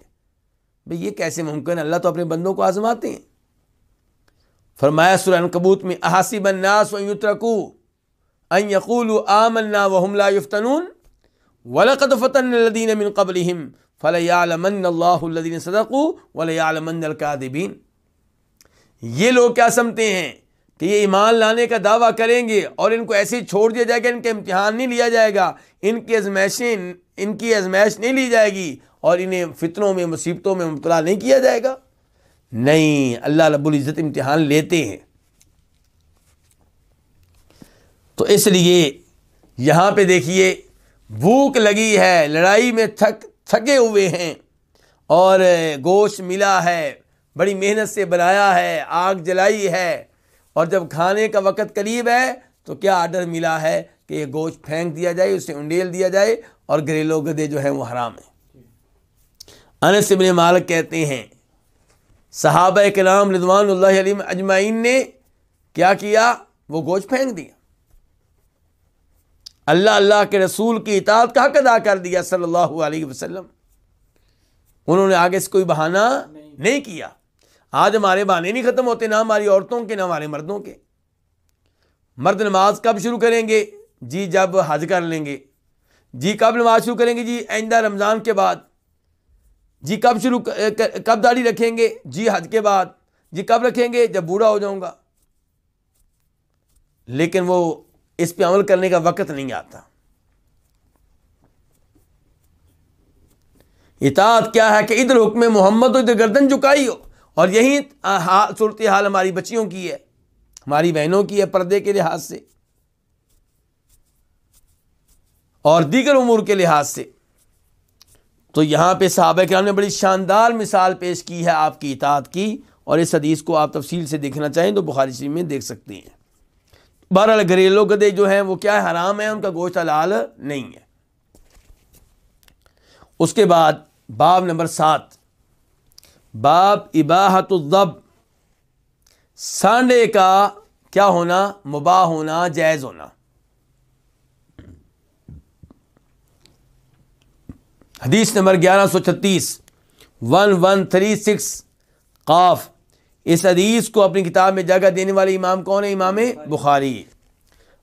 A: भाई ये कैसे मुमकिन है अल्लाह तो अपने बंदों को आजमाते हैं फरमाया सुरन कबूत में अहासी बन्नास युतरकू अन आमन्ना वहमला युफ्तनून वलकद मिन कबलहम फ़लयालमदीन सदकू वलयालमकादबीन ये लोग क्या समझते हैं कि ये ईमान लाने का दावा करेंगे और इनको ऐसे ही छोड़ दिया जाएगा इनका इम्तहान नहीं लिया जाएगा इनकी आजमाइशें इनकी आजमाइश नहीं ली जाएगी और इन्हें फितनों में मुसीबतों में मुब्तला नहीं किया जाएगा नहीं अल्लाह रब्बुल इज़्ज़त इम्तहान लेते हैं तो इसलिए यहाँ पर देखिए भूख लगी है लड़ाई में थक थके हुए हैं और गोश्त मिला है बड़ी मेहनत से बनाया है आग जलाई है और जब खाने का वक़्त करीब है तो क्या आर्डर मिला है कि ये गोश्त फेंक दिया जाए उसे उंडेल दिया जाए और घरेलू गदे जो हैं वो हराम हैं अन इबन माल कहते हैं सहाब के नाम रिजवान अजमाइन ने क्या किया वो गोश्त फेंक दिया अल्लाह अल्लाह के रसूल की इतात का कदा कर दिया सल्लल्लाहु अलैहि वसल्लम उन्होंने आगे से कोई बहाना नहीं, नहीं किया आज हमारे बहाने नहीं ख़त्म होते ना हमारी औरतों के ना हमारे मर्दों के मर्द नमाज कब शुरू करेंगे जी जब हज कर लेंगे जी कब नमाज शुरू करेंगे जी आइंदा रमज़ान के बाद जी कब शुरू कब दाढ़ी रखेंगे जी हज के बाद जी कब रखेंगे जब बूढ़ा हो जाऊंगा लेकिन वो इस पर अमल करने का वक़्त नहीं आता इतात क्या है कि इधर हुक्म मोहम्मद तो इधर गर्दन झुकाई हो और यही हाल सूरत हाल हमारी बच्चियों की है हमारी बहनों की है पर्दे के लिहाज से और दीगर उमूर के लिहाज से तो यहाँ पर साहब कराम ने बड़ी शानदार मिसाल पेश की है आपकी इताद की और इस हदीस को आप तफसील से देखना चाहें तो बुखारी शरीफ में देख सकते हैं बहरहाल घरेलू गदे जो हैं वो क्या है हराम है उनका गोश्त हलाल नहीं है उसके बाद बाब नंबर सात बाब इबाहतुल्ज़ब संडे का क्या होना मुबा होना जायज़ होना हदीस नंबर ग्यारह सौ छत्तीस वन वन थ्री सिक्स काफ इस हदीस को अपनी किताब में जगह देने वाले इमाम कौन है इमाम बुखारी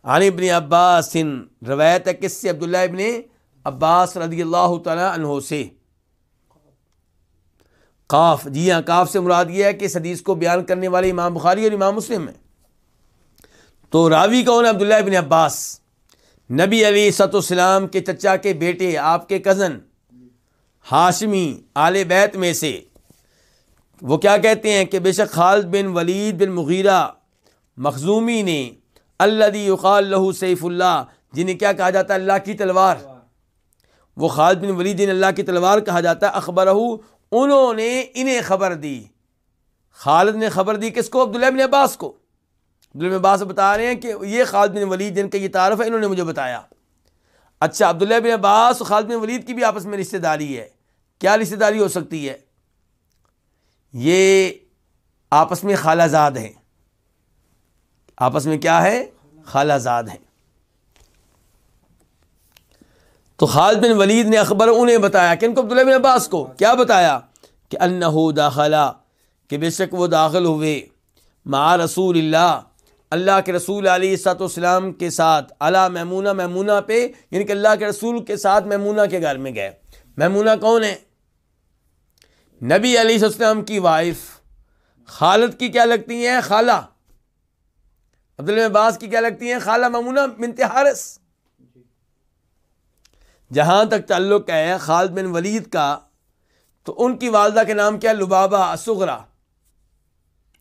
A: आने अनिबन अब्बास रवायत है किससे अब्दुल्ला इबन अब्बास रदी अल्लाह तहों से काफ जी हाँ काफ से मुराद यह है कि सदीस को बयान करने वाले इमाम बुखारी और इमाम मुस्लिम है तो रावी कौन है अब्दुल्ला बिन अब्बास नबी अली सतोसलाम के चचा के बेटे आपके कज़न हाशमी आल बैत में से वो क्या कहते हैं कि बेशक खालद बिन वलीद बिन मुगीरा मखजूमी ने अल्लदी लहू सैफुल्ला जिन्हें क्या कहा जाता है अल्लाह की तलवार वो खालद बिन वलीद जिन अल्लाह की तलवार कहा जाता है अखबर उन्होंने इन्हें खबर दी खालिद ने खबर दी किसको अब्दुल्ला बिन अब्बास को अब्दुल बिन अब्बास बता रहे हैं कि ये खालिद बिन वलीद जिनका ये तारफ़ है इन्होंने मुझे बताया अच्छा अब्दुल बिन अब्बास और खालिद बिन वलीद की भी आपस में रिश्तेदारी है क्या रिश्तेदारी हो सकती है ये आपस में खालाजाद हैं आपस में क्या है खालाजाद हैं तो खालद बिन वलीद ने अखबर उन्हें बताया कि इनको अब्दुल्ला बिन अब्बास को क्या बताया कि अन्नहो दाखला कि बेशक वो दाखिल हुए मा रसूल अल्लाह के रसूल सलाम के साथ अला मैमूना मैमूना पे यानी कि अल्लाह के रसूल के साथ मैमूना के घर में गए मैमूना कौन है नबी सलाम की वाइफ खालद की क्या लगती हैं खाला अब्दुल अब्बास की क्या लगती हैं खाला ममूना मिनत हारस जहाँ तक ताल्लुक़ है खालद बिन वलीद का तो उनकी वालदा के नाम क्या लुबाबा असगरा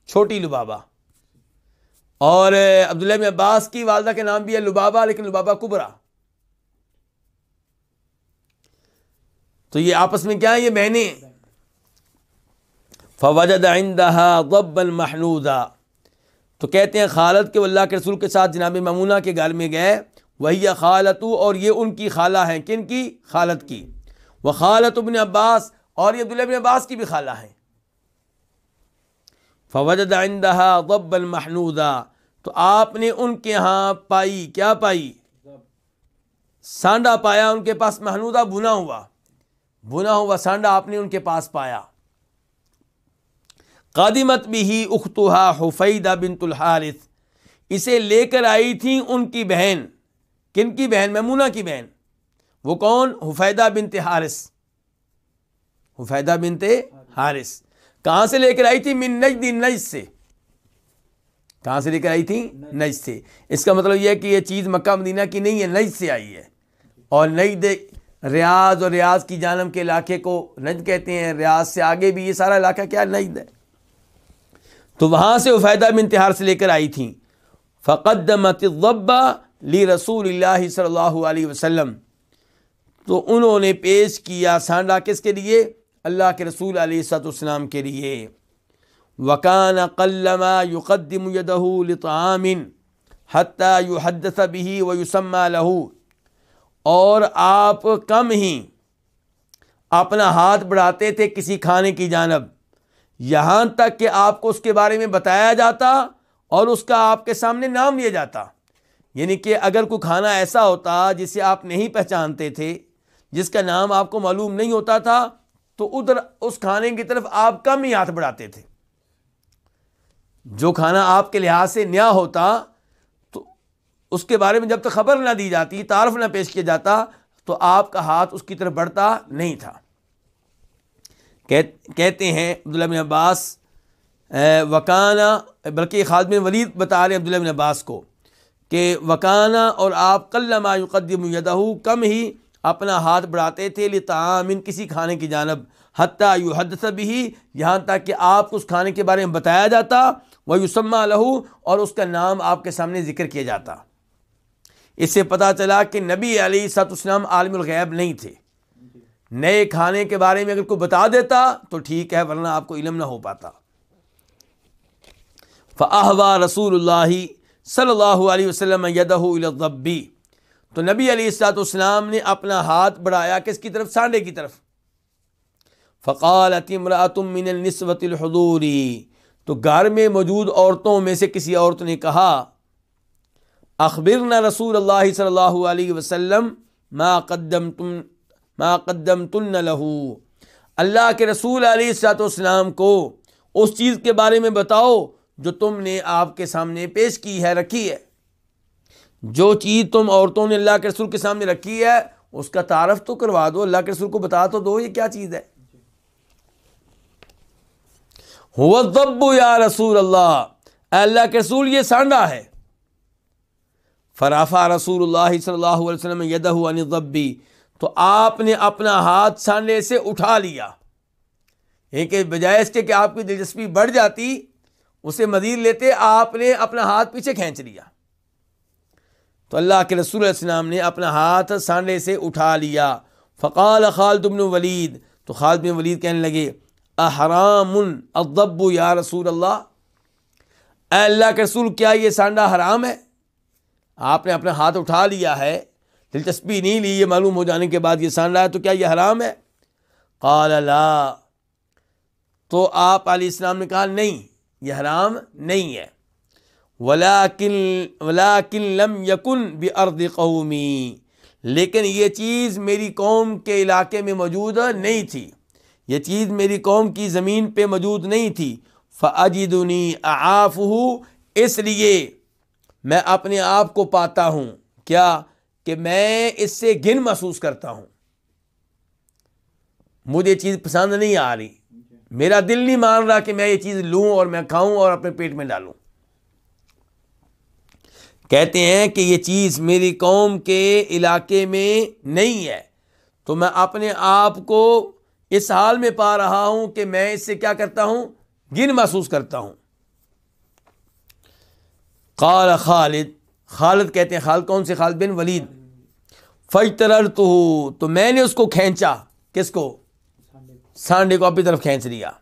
A: छोटी लुबाबा और अब्दुल्ला में अब्बास की वालदा के नाम भी है लुबाबा लेकिन लुबाबा कुबरा तो ये आपस में क्या है ये बहने फ़वजदाइंदा गब्बन महनूदा तो कहते हैं खालद के अल्लाह के रसूल के साथ जनाब ममूना के घर में गए वही खालतू और ये उनकी खाला हैं किन की खालत की वह खालत अबिन अब्बास और ये अब्दुल्लबिन अब्बास की भी खाला हैं फवजद आइंदा गब्बल महनूदा तो आपने उनके यहाँ पाई क्या पाई सांडा पाया उनके पास महनूदा बुना हुआ बुना हुआ सांडा आपने उनके पास पाया कादिमत भी ही उखतुहा हुफैदा बिन तुलहारिस इसे लेकर आई थी उनकी बहन किन की बहन ममूना की बहन वो कौन हुफैदा बिनते हारिस हुफैदा बिनते हारिस कहाँ से लेकर आई थी मिन नजदी नज से कहाँ से लेकर आई थी नज से इसका मतलब यह है कि यह चीज़ मक्का मदीना की नहीं है नज से आई है और नज रियाज और रियाज की जानम के इलाके को नज कहते हैं रियाज से आगे भी ये सारा इलाका क्या नजद है तो वहाँ से उफैदा बिन तिहार से लेकर आई थी फ़कदमतब्बा ली रसूल सल्लल्लाहु अलैहि तो उन्होंने पेश किया सांडा के लिए अल्लाह के रसूल सलाम के लिए वकान कल्लमा युक़दम यदहू लतामिन हती युहदस बिही व युसम्मा लहू और आप कम ही अपना हाथ बढ़ाते थे किसी खाने की जानब यहाँ तक कि आपको उसके बारे में बताया जाता और उसका आपके सामने नाम लिया जाता यानी कि अगर कोई खाना ऐसा होता जिसे आप नहीं पहचानते थे जिसका नाम आपको मालूम नहीं होता था तो उधर उस खाने की तरफ आप कम ही हाथ बढ़ाते थे जो खाना आपके लिहाज से नया होता तो उसके बारे में जब तक खबर ना दी जाती तारफ़ ना पेश किया जाता तो आपका हाथ उसकी तरफ बढ़ता नहीं था कह, कहते हैं अब्दुल्ला बिन अब्बास वकाना बल्कि खालद वलीद बता रहे अब्दुल्ला बिन अब्बास को कि वकाना और आप कल्लामायुक़दमयदहू कम ही अपना हाथ बढ़ाते थे लितामिन किसी खाने की जानब हती यू हद ही यहाँ तक कि आपको उस खाने के बारे में बताया जाता व युसम्मा लहू और उसका नाम आपके सामने ज़िक्र किया जाता इससे पता चला कि नबी अली उसम आलमैब नहीं थे नए खाने के बारे में अगर कोई बता देता तो ठीक है वरना आपको इलम ना हो पाता फ़ाहवा रसूल सल्लल्लाहु अलैहि वसल्लम यदहब्बी तो नबी अलीसलाम ने अपना हाथ बढ़ाया किसकी तरफ सांडे की तरफ फ़काल तुम फ़क़ालतमरातमिनस्वतलहदूरी तो घर में मौजूद औरतों में से किसी औरत ने कहा न रसूल अल्लाह सल्लल्लाहु अलैहि माक़दम तुम माक़दम तुन लहू अल्लाह के रसूल सलाम को उस चीज़ के बारे में बताओ जो तुमने आपके सामने पेश की है रखी है जो चीज़ तुम औरतों ने अल्लाह के रसूल के सामने रखी है उसका तारफ़ तो करवा दो अल्लाह के रसूल को बता तो दो ये क्या चीज़ है हुआ या रसूल अल्लाह अल्लाह के रसूल ये सांडा है फराफा रसूल सल्लल्लाहु अलैहि यदा हुआ तो आपने अपना हाथ सांडे से उठा लिया एक बजाय इसके कि आपकी दिलचस्पी बढ़ जाती उसे मजीद लेते आपने अपना हाथ पीछे खींच लिया तो अल्लाह के रसूल इस्लाम ने अपना हाथ सांडे से उठा लिया फ़काल खाल तुमन वलीद तो खाल तुम वलीद कहने लगे अहराम अदब्बू या रसूल अल्लाह अल्लाह के रसूल क्या ये सांडा हराम है आपने अपना हाथ उठा लिया है दिलचस्पी नहीं ली ये मालूम हो जाने के बाद ये सांडा है तो क्या यह हराम है काल ला तो आप इस्लाम ने कहा नहीं ये हराम नहीं है वलाकिन वलाकिन लम यकुन बे अर्द कौमी लेकिन ये चीज़ मेरी कौम के इलाके में मौजूद नहीं थी ये चीज़ मेरी कौम की ज़मीन पर मौजूद नहीं थी फ़ाजिदनी आफ हूँ इसलिए मैं अपने आप को पाता हूँ क्या कि मैं इससे घिन महसूस करता हूँ मुझे चीज़ पसंद नहीं आ रही मेरा दिल नहीं मान रहा कि मैं ये चीज़ लूँ और मैं खाऊं और अपने पेट में डालूं कहते हैं कि ये चीज़ मेरी कौम के इलाके में नहीं है तो मैं अपने आप को इस हाल में पा रहा हूं कि मैं इससे क्या करता हूं गिन महसूस करता हूं काल खालिद खालिद कहते हैं खाल कौन से खालिद बिन वलीद फज तो मैंने उसको खेचा किसको सांडे को अपनी तरफ खींच लिया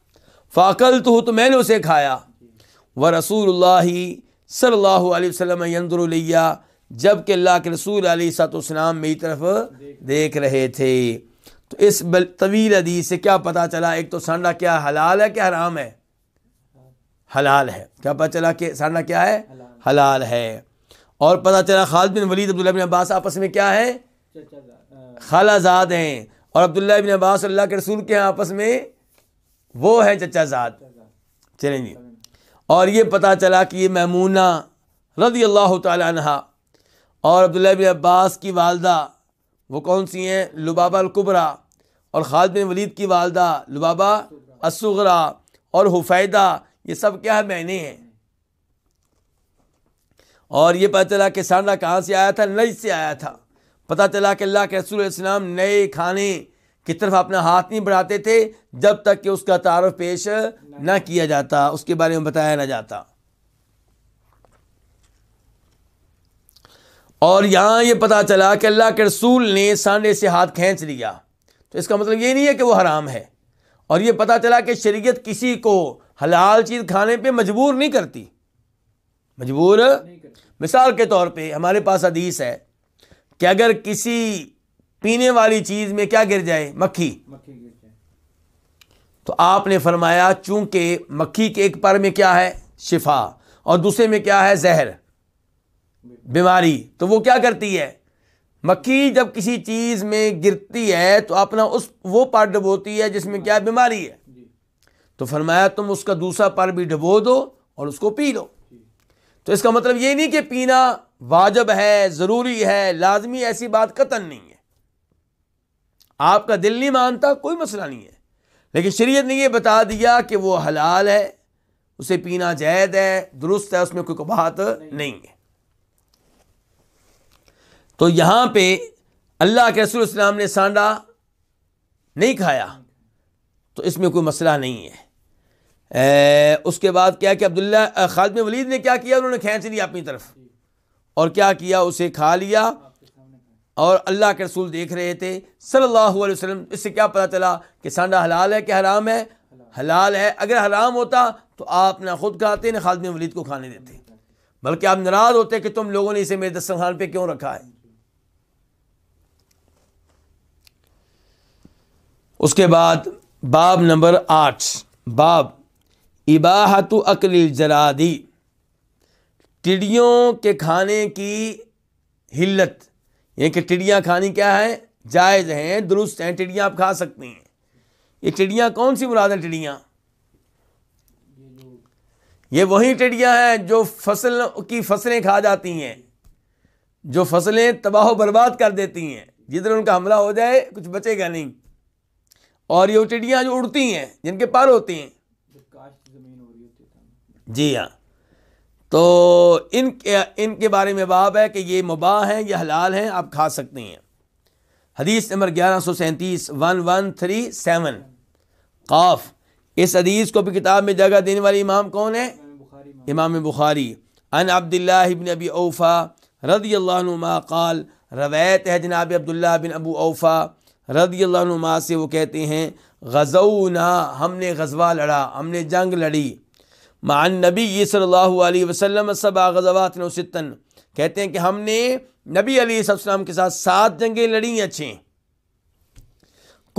A: फ़ाकल तो तो मैंने उसे खाया व रसूल सल्ला वसलमया जबकि अल्लाह के रसूल सलाम मेरी तरफ देख रहे थे तो इस तवील हदीस से क्या पता चला एक तो सांडा क्या हलाल है क्या हराम है हलाल है क्या पता चला कि सांडा क्या है हलाल है और पता चला खालद बिन वलीद अब्दुल्ला बिन अब्बास आपस में क्या है खालाजाद हैं और अब्दुल्ला बिन अब्बास अल्लाह के रसूल के आपस में वो हैं चचाजाद चलें जी और ये पता चला कि ये मैमूना रदी अल्लाह तहा और अब्दुल्ला बिन अब्बास की वालदा वो कौन सी हैं लुबाबा अलकुबरा और खालद बिन वलीद की वालदा लुबाबा असगरा और हुफैदा ये सब क्या है मैंने हैं और ये पता चला कि सांडा कहाँ से आया था नज से आया था पता चला कि अल्लाह के रसूल इस्लाम नए खाने की तरफ अपना हाथ नहीं बढ़ाते थे जब तक कि उसका तारफ़ पेश ना किया जाता उसके बारे में बताया ना जाता और यहाँ ये पता चला कि अल्लाह के रसूल ने सांडे से हाथ खींच लिया तो इसका मतलब ये नहीं है कि वो हराम है और ये पता चला कि शरीयत किसी को हलाल चीज़ खाने पे मजबूर नहीं करती मजबूर मिसाल के तौर पे हमारे पास हदीस है कि अगर किसी पीने वाली चीज़ में क्या गिर जाए मक्खी मक्खी तो आपने फरमाया चूंकि मक्खी के एक पर में क्या है शिफा और दूसरे में क्या है जहर बीमारी तो वो क्या करती है मक्खी जब किसी चीज़ में गिरती है तो अपना उस वो पार्ट डबोती है जिसमें क्या बीमारी है तो फरमाया तुम उसका दूसरा पार्ट भी डबो दो और उसको पी लो तो इसका मतलब ये नहीं कि पीना वाजब है ज़रूरी है लाजमी ऐसी बात कतन नहीं है आपका दिल नहीं मानता कोई मसला नहीं है लेकिन शरीयत ने यह बता दिया कि वो हलाल है उसे पीना जायद है दुरुस्त है उसमें कोई बात नहीं।, है तो यहां पर अल्लाह के रसूल इस्लाम ने सांडा नहीं खाया तो इसमें कोई मसला नहीं है ए, उसके बाद क्या कि अब्दुल्ला खालद में वलीद ने क्या किया उन्होंने खींच लिया अपनी तरफ और क्या किया उसे खा लिया और अल्लाह के रसूल देख रहे थे सल्लल्लाहु अलैहि वसल्लम इससे क्या पता चला कि सांडा हलाल है कि हराम है हलाल है अगर हराम होता तो आप ना खुद खाते ना खालद वलीद को खाने देते बल्कि आप नाराज़ होते कि तुम लोगों ने इसे मेरे दस्तरखान पर क्यों रखा है उसके बाद बाब नंबर आठ बाब इबाहतु अकल जरादी टिड़ियों के खाने की हिल्लत ये कि टिड्डियाँ खानी क्या है जायज़ हैं दुरुस्त हैं टिड्डियाँ आप खा सकती हैं ये टिड्डियाँ कौन सी मुराद हैं टिड्डियाँ ये वही टिड्डियाँ हैं जो फसल की फसलें खा जाती हैं जो फसलें तबाह बर्बाद कर देती हैं जिधर उनका हमला हो जाए कुछ बचेगा नहीं और ये टिड्डियाँ जो उड़ती हैं जिनके पार होती हैं तो। जी हाँ तो इन इनके बारे में बाब है कि ये मुबा हैं ये हलाल हैं आप खा सकते हैं हदीस नंबर ग्यारह सौ सैंतीस वन वन थ्री सेवन काफ इस हदीस को भी किताब में जगह देने वाले इमाम कौन है इमाम बुखारी अन अब्दुल्ला बिन अबी ओफ़ा रदी अल्लाहनुमा काल रवैत है जनाब अब्दुल्ला बिन अबू ओफ़ा रदी अल्लाहनुमा से वो कहते हैं गज़ौना हमने गजवा लड़ा हमने जंग लड़ी मान नबी सल्लल्लाहु वसल्लम सबा गजवात नौसतन कहते हैं कि हमने नबी अली सलाम के साथ सात जंगें लड़ी अच्छी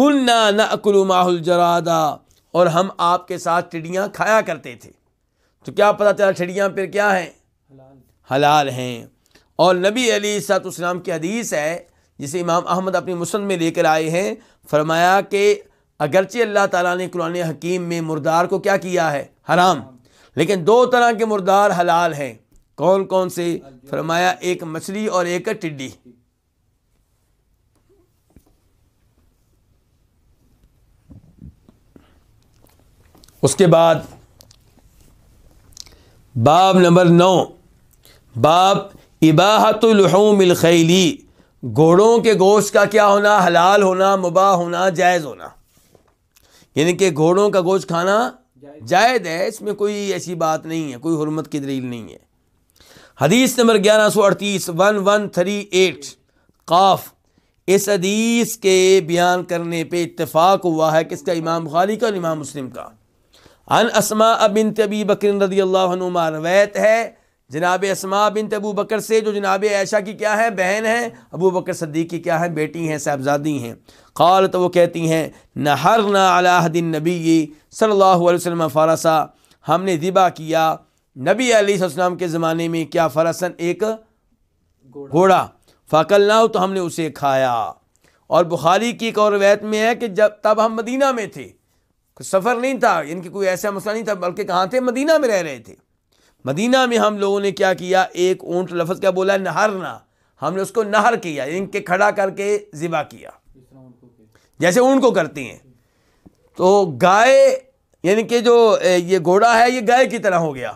A: कुन्ना नकुल माहुल जरादा और हम आपके साथ चिड़ियाँ खाया करते थे तो क्या पता चला टिड्डियाँ पर क्या हैं हलाल हैं और नबी अली सलाम की हदीस है जिसे इमाम अहमद अपनी मुसन में लेकर आए हैं फरमाया कि अगरचे अल्लाह ताली ने कुरान हकीम में मुर्दार को क्या किया है हराम लेकिन दो तरह के मुर्दार हलाल हैं कौन कौन से फरमाया एक मछली और एक टिड्डी उसके बाद बाब नंबर नौ बाब इबाहतलहमिलखैली घोड़ों के गोश्त का क्या होना हलाल होना मुबा होना जायज़ होना यानी कि घोड़ों का गोश्त खाना जायद है इसमें कोई ऐसी बात नहीं है कोई हरमत की दलील नहीं है हदीस नंबर ग्यारह सौ अड़तीस वन वन थ्री एट काफ इस हदीस के बयान करने पे इत्तेफाक हुआ है किसका इमाम बुखारी का और इमाम मुस्लिम का अन असमा बिन तबी बकर रवैत है जनाब असमा बिन तबू बकर से जो जनाब ऐशा की क्या है बहन है अबू बकर सद्दीक की क्या है बेटी हैं साहबजादी हैं क़ाल तो वो कहती हैं नहर अलादिन नबी सल्ला वसम फ़रसा हमने ज़िबा किया नबी अलीसम के ज़माने में क्या फ़रसन एक घोड़ा फ़कल ना हो तो हमने उसे खाया और बुखारी की एक और रवायत में है कि जब तब हम मदीना में थे कुछ सफ़र नहीं था इनकी कोई ऐसा मसला नहीं था बल्कि कहाँ थे मदीना में रह रहे थे मदीना में हम लोगों ने क्या किया एक ऊँट लफ्ज़ क्या बोला नहरना हमने उसको नहर किया इनके खड़ा करके ज़िबा किया जैसे ऊन को करती हैं तो गाय यानी कि जो ये घोड़ा है ये गाय की तरह हो गया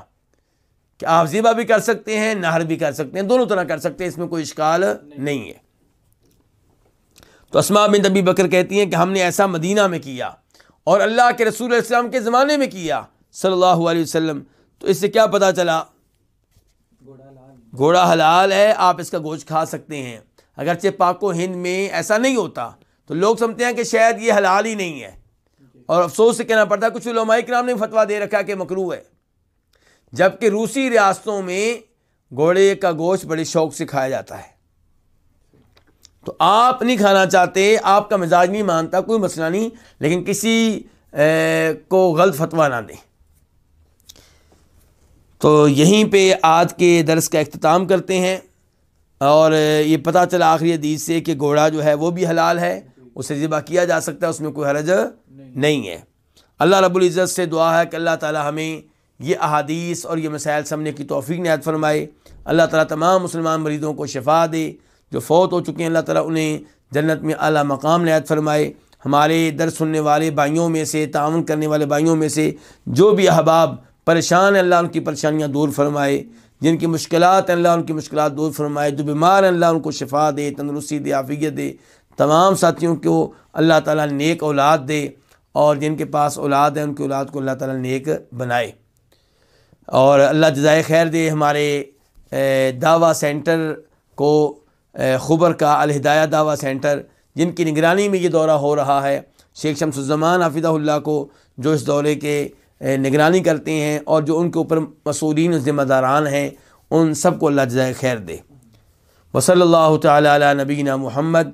A: कि आप जीवा भी कर सकते हैं नहर भी कर सकते हैं दोनों तरह कर सकते हैं इसमें कोई इश्काल नहीं, है तो असमा बिन तबी बकर कहती हैं कि हमने ऐसा मदीना में किया और अल्लाह के रसूल इस्लाम के ज़माने में किया सल्लल्लाहु अलैहि वसल्लम तो इससे क्या पता चला घोड़ा हलाल है आप इसका गोश्त खा सकते हैं अगरचे पाको हिंद में ऐसा नहीं होता तो लोग समझते हैं कि शायद ये हलाल ही नहीं है और अफसोस से कहना पड़ता है कुछ लमाई कराम ने फतवा दे रखा कि मकरू है जबकि रूसी रियासतों में घोड़े का गोश्त बड़े शौक से खाया जाता है तो आप नहीं खाना चाहते आपका मिजाज नहीं मानता कोई मसला नहीं लेकिन किसी ए, को गलत फतवा ना दें तो यहीं पे आज के दरस का अख्ताम करते हैं और ये पता चला आखिरी हदीस से कि घोड़ा जो है वो भी हलाल है उसे ज़िबा किया जा सकता है उसमें कोई हरज नहीं, नहीं है अल्लाह रब्बुल इज़्ज़त से दुआ है कि अल्लाह ताला हमें ये अहादीस और ये मसाइल समझने की तोफ़ी नहायत फरमाए अल्लाह ताला तमाम मुसलमान मरीज़ों को शफा दे जो फ़ौत हो चुके हैं अल्लाह ताला उन्हें जन्नत में अला मकाम नहायत फरमाए हमारे दर सुनने वाले भाइयों में से ताउन करने वाले भाइयों में से जो भी अहबाब परेशान अल्लाह उनकी परेशानियाँ दूर फरमाए जिनकी मुश्किल अल्लाह उनकी मुश्किल दूर फरमाए जो बीमार हैं अल्लाह उनको शिफा दे तंदुरुस्ती दे आफियत दे तमाम साथियों को अल्लाह ताला नेक औलाद दे और जिनके पास औलाद है उनकी औलाद को अल्लाह ताला नेक बनाए और अल्लाह जजाय खैर दे हमारे दावा सेंटर को खुबर का अलहदाया दावा सेंटर जिनकी निगरानी में ये दौरा हो रहा है शेख शमसुज़मान हाफिज़ल्ला को जो इस दौरे के निगरानी करते हैं और जो उनके ऊपर मसूरीन ज़िम्मेदारान हैं उन सबको अल्लाह जजाय खैर दे वसल्ला तबीना महमद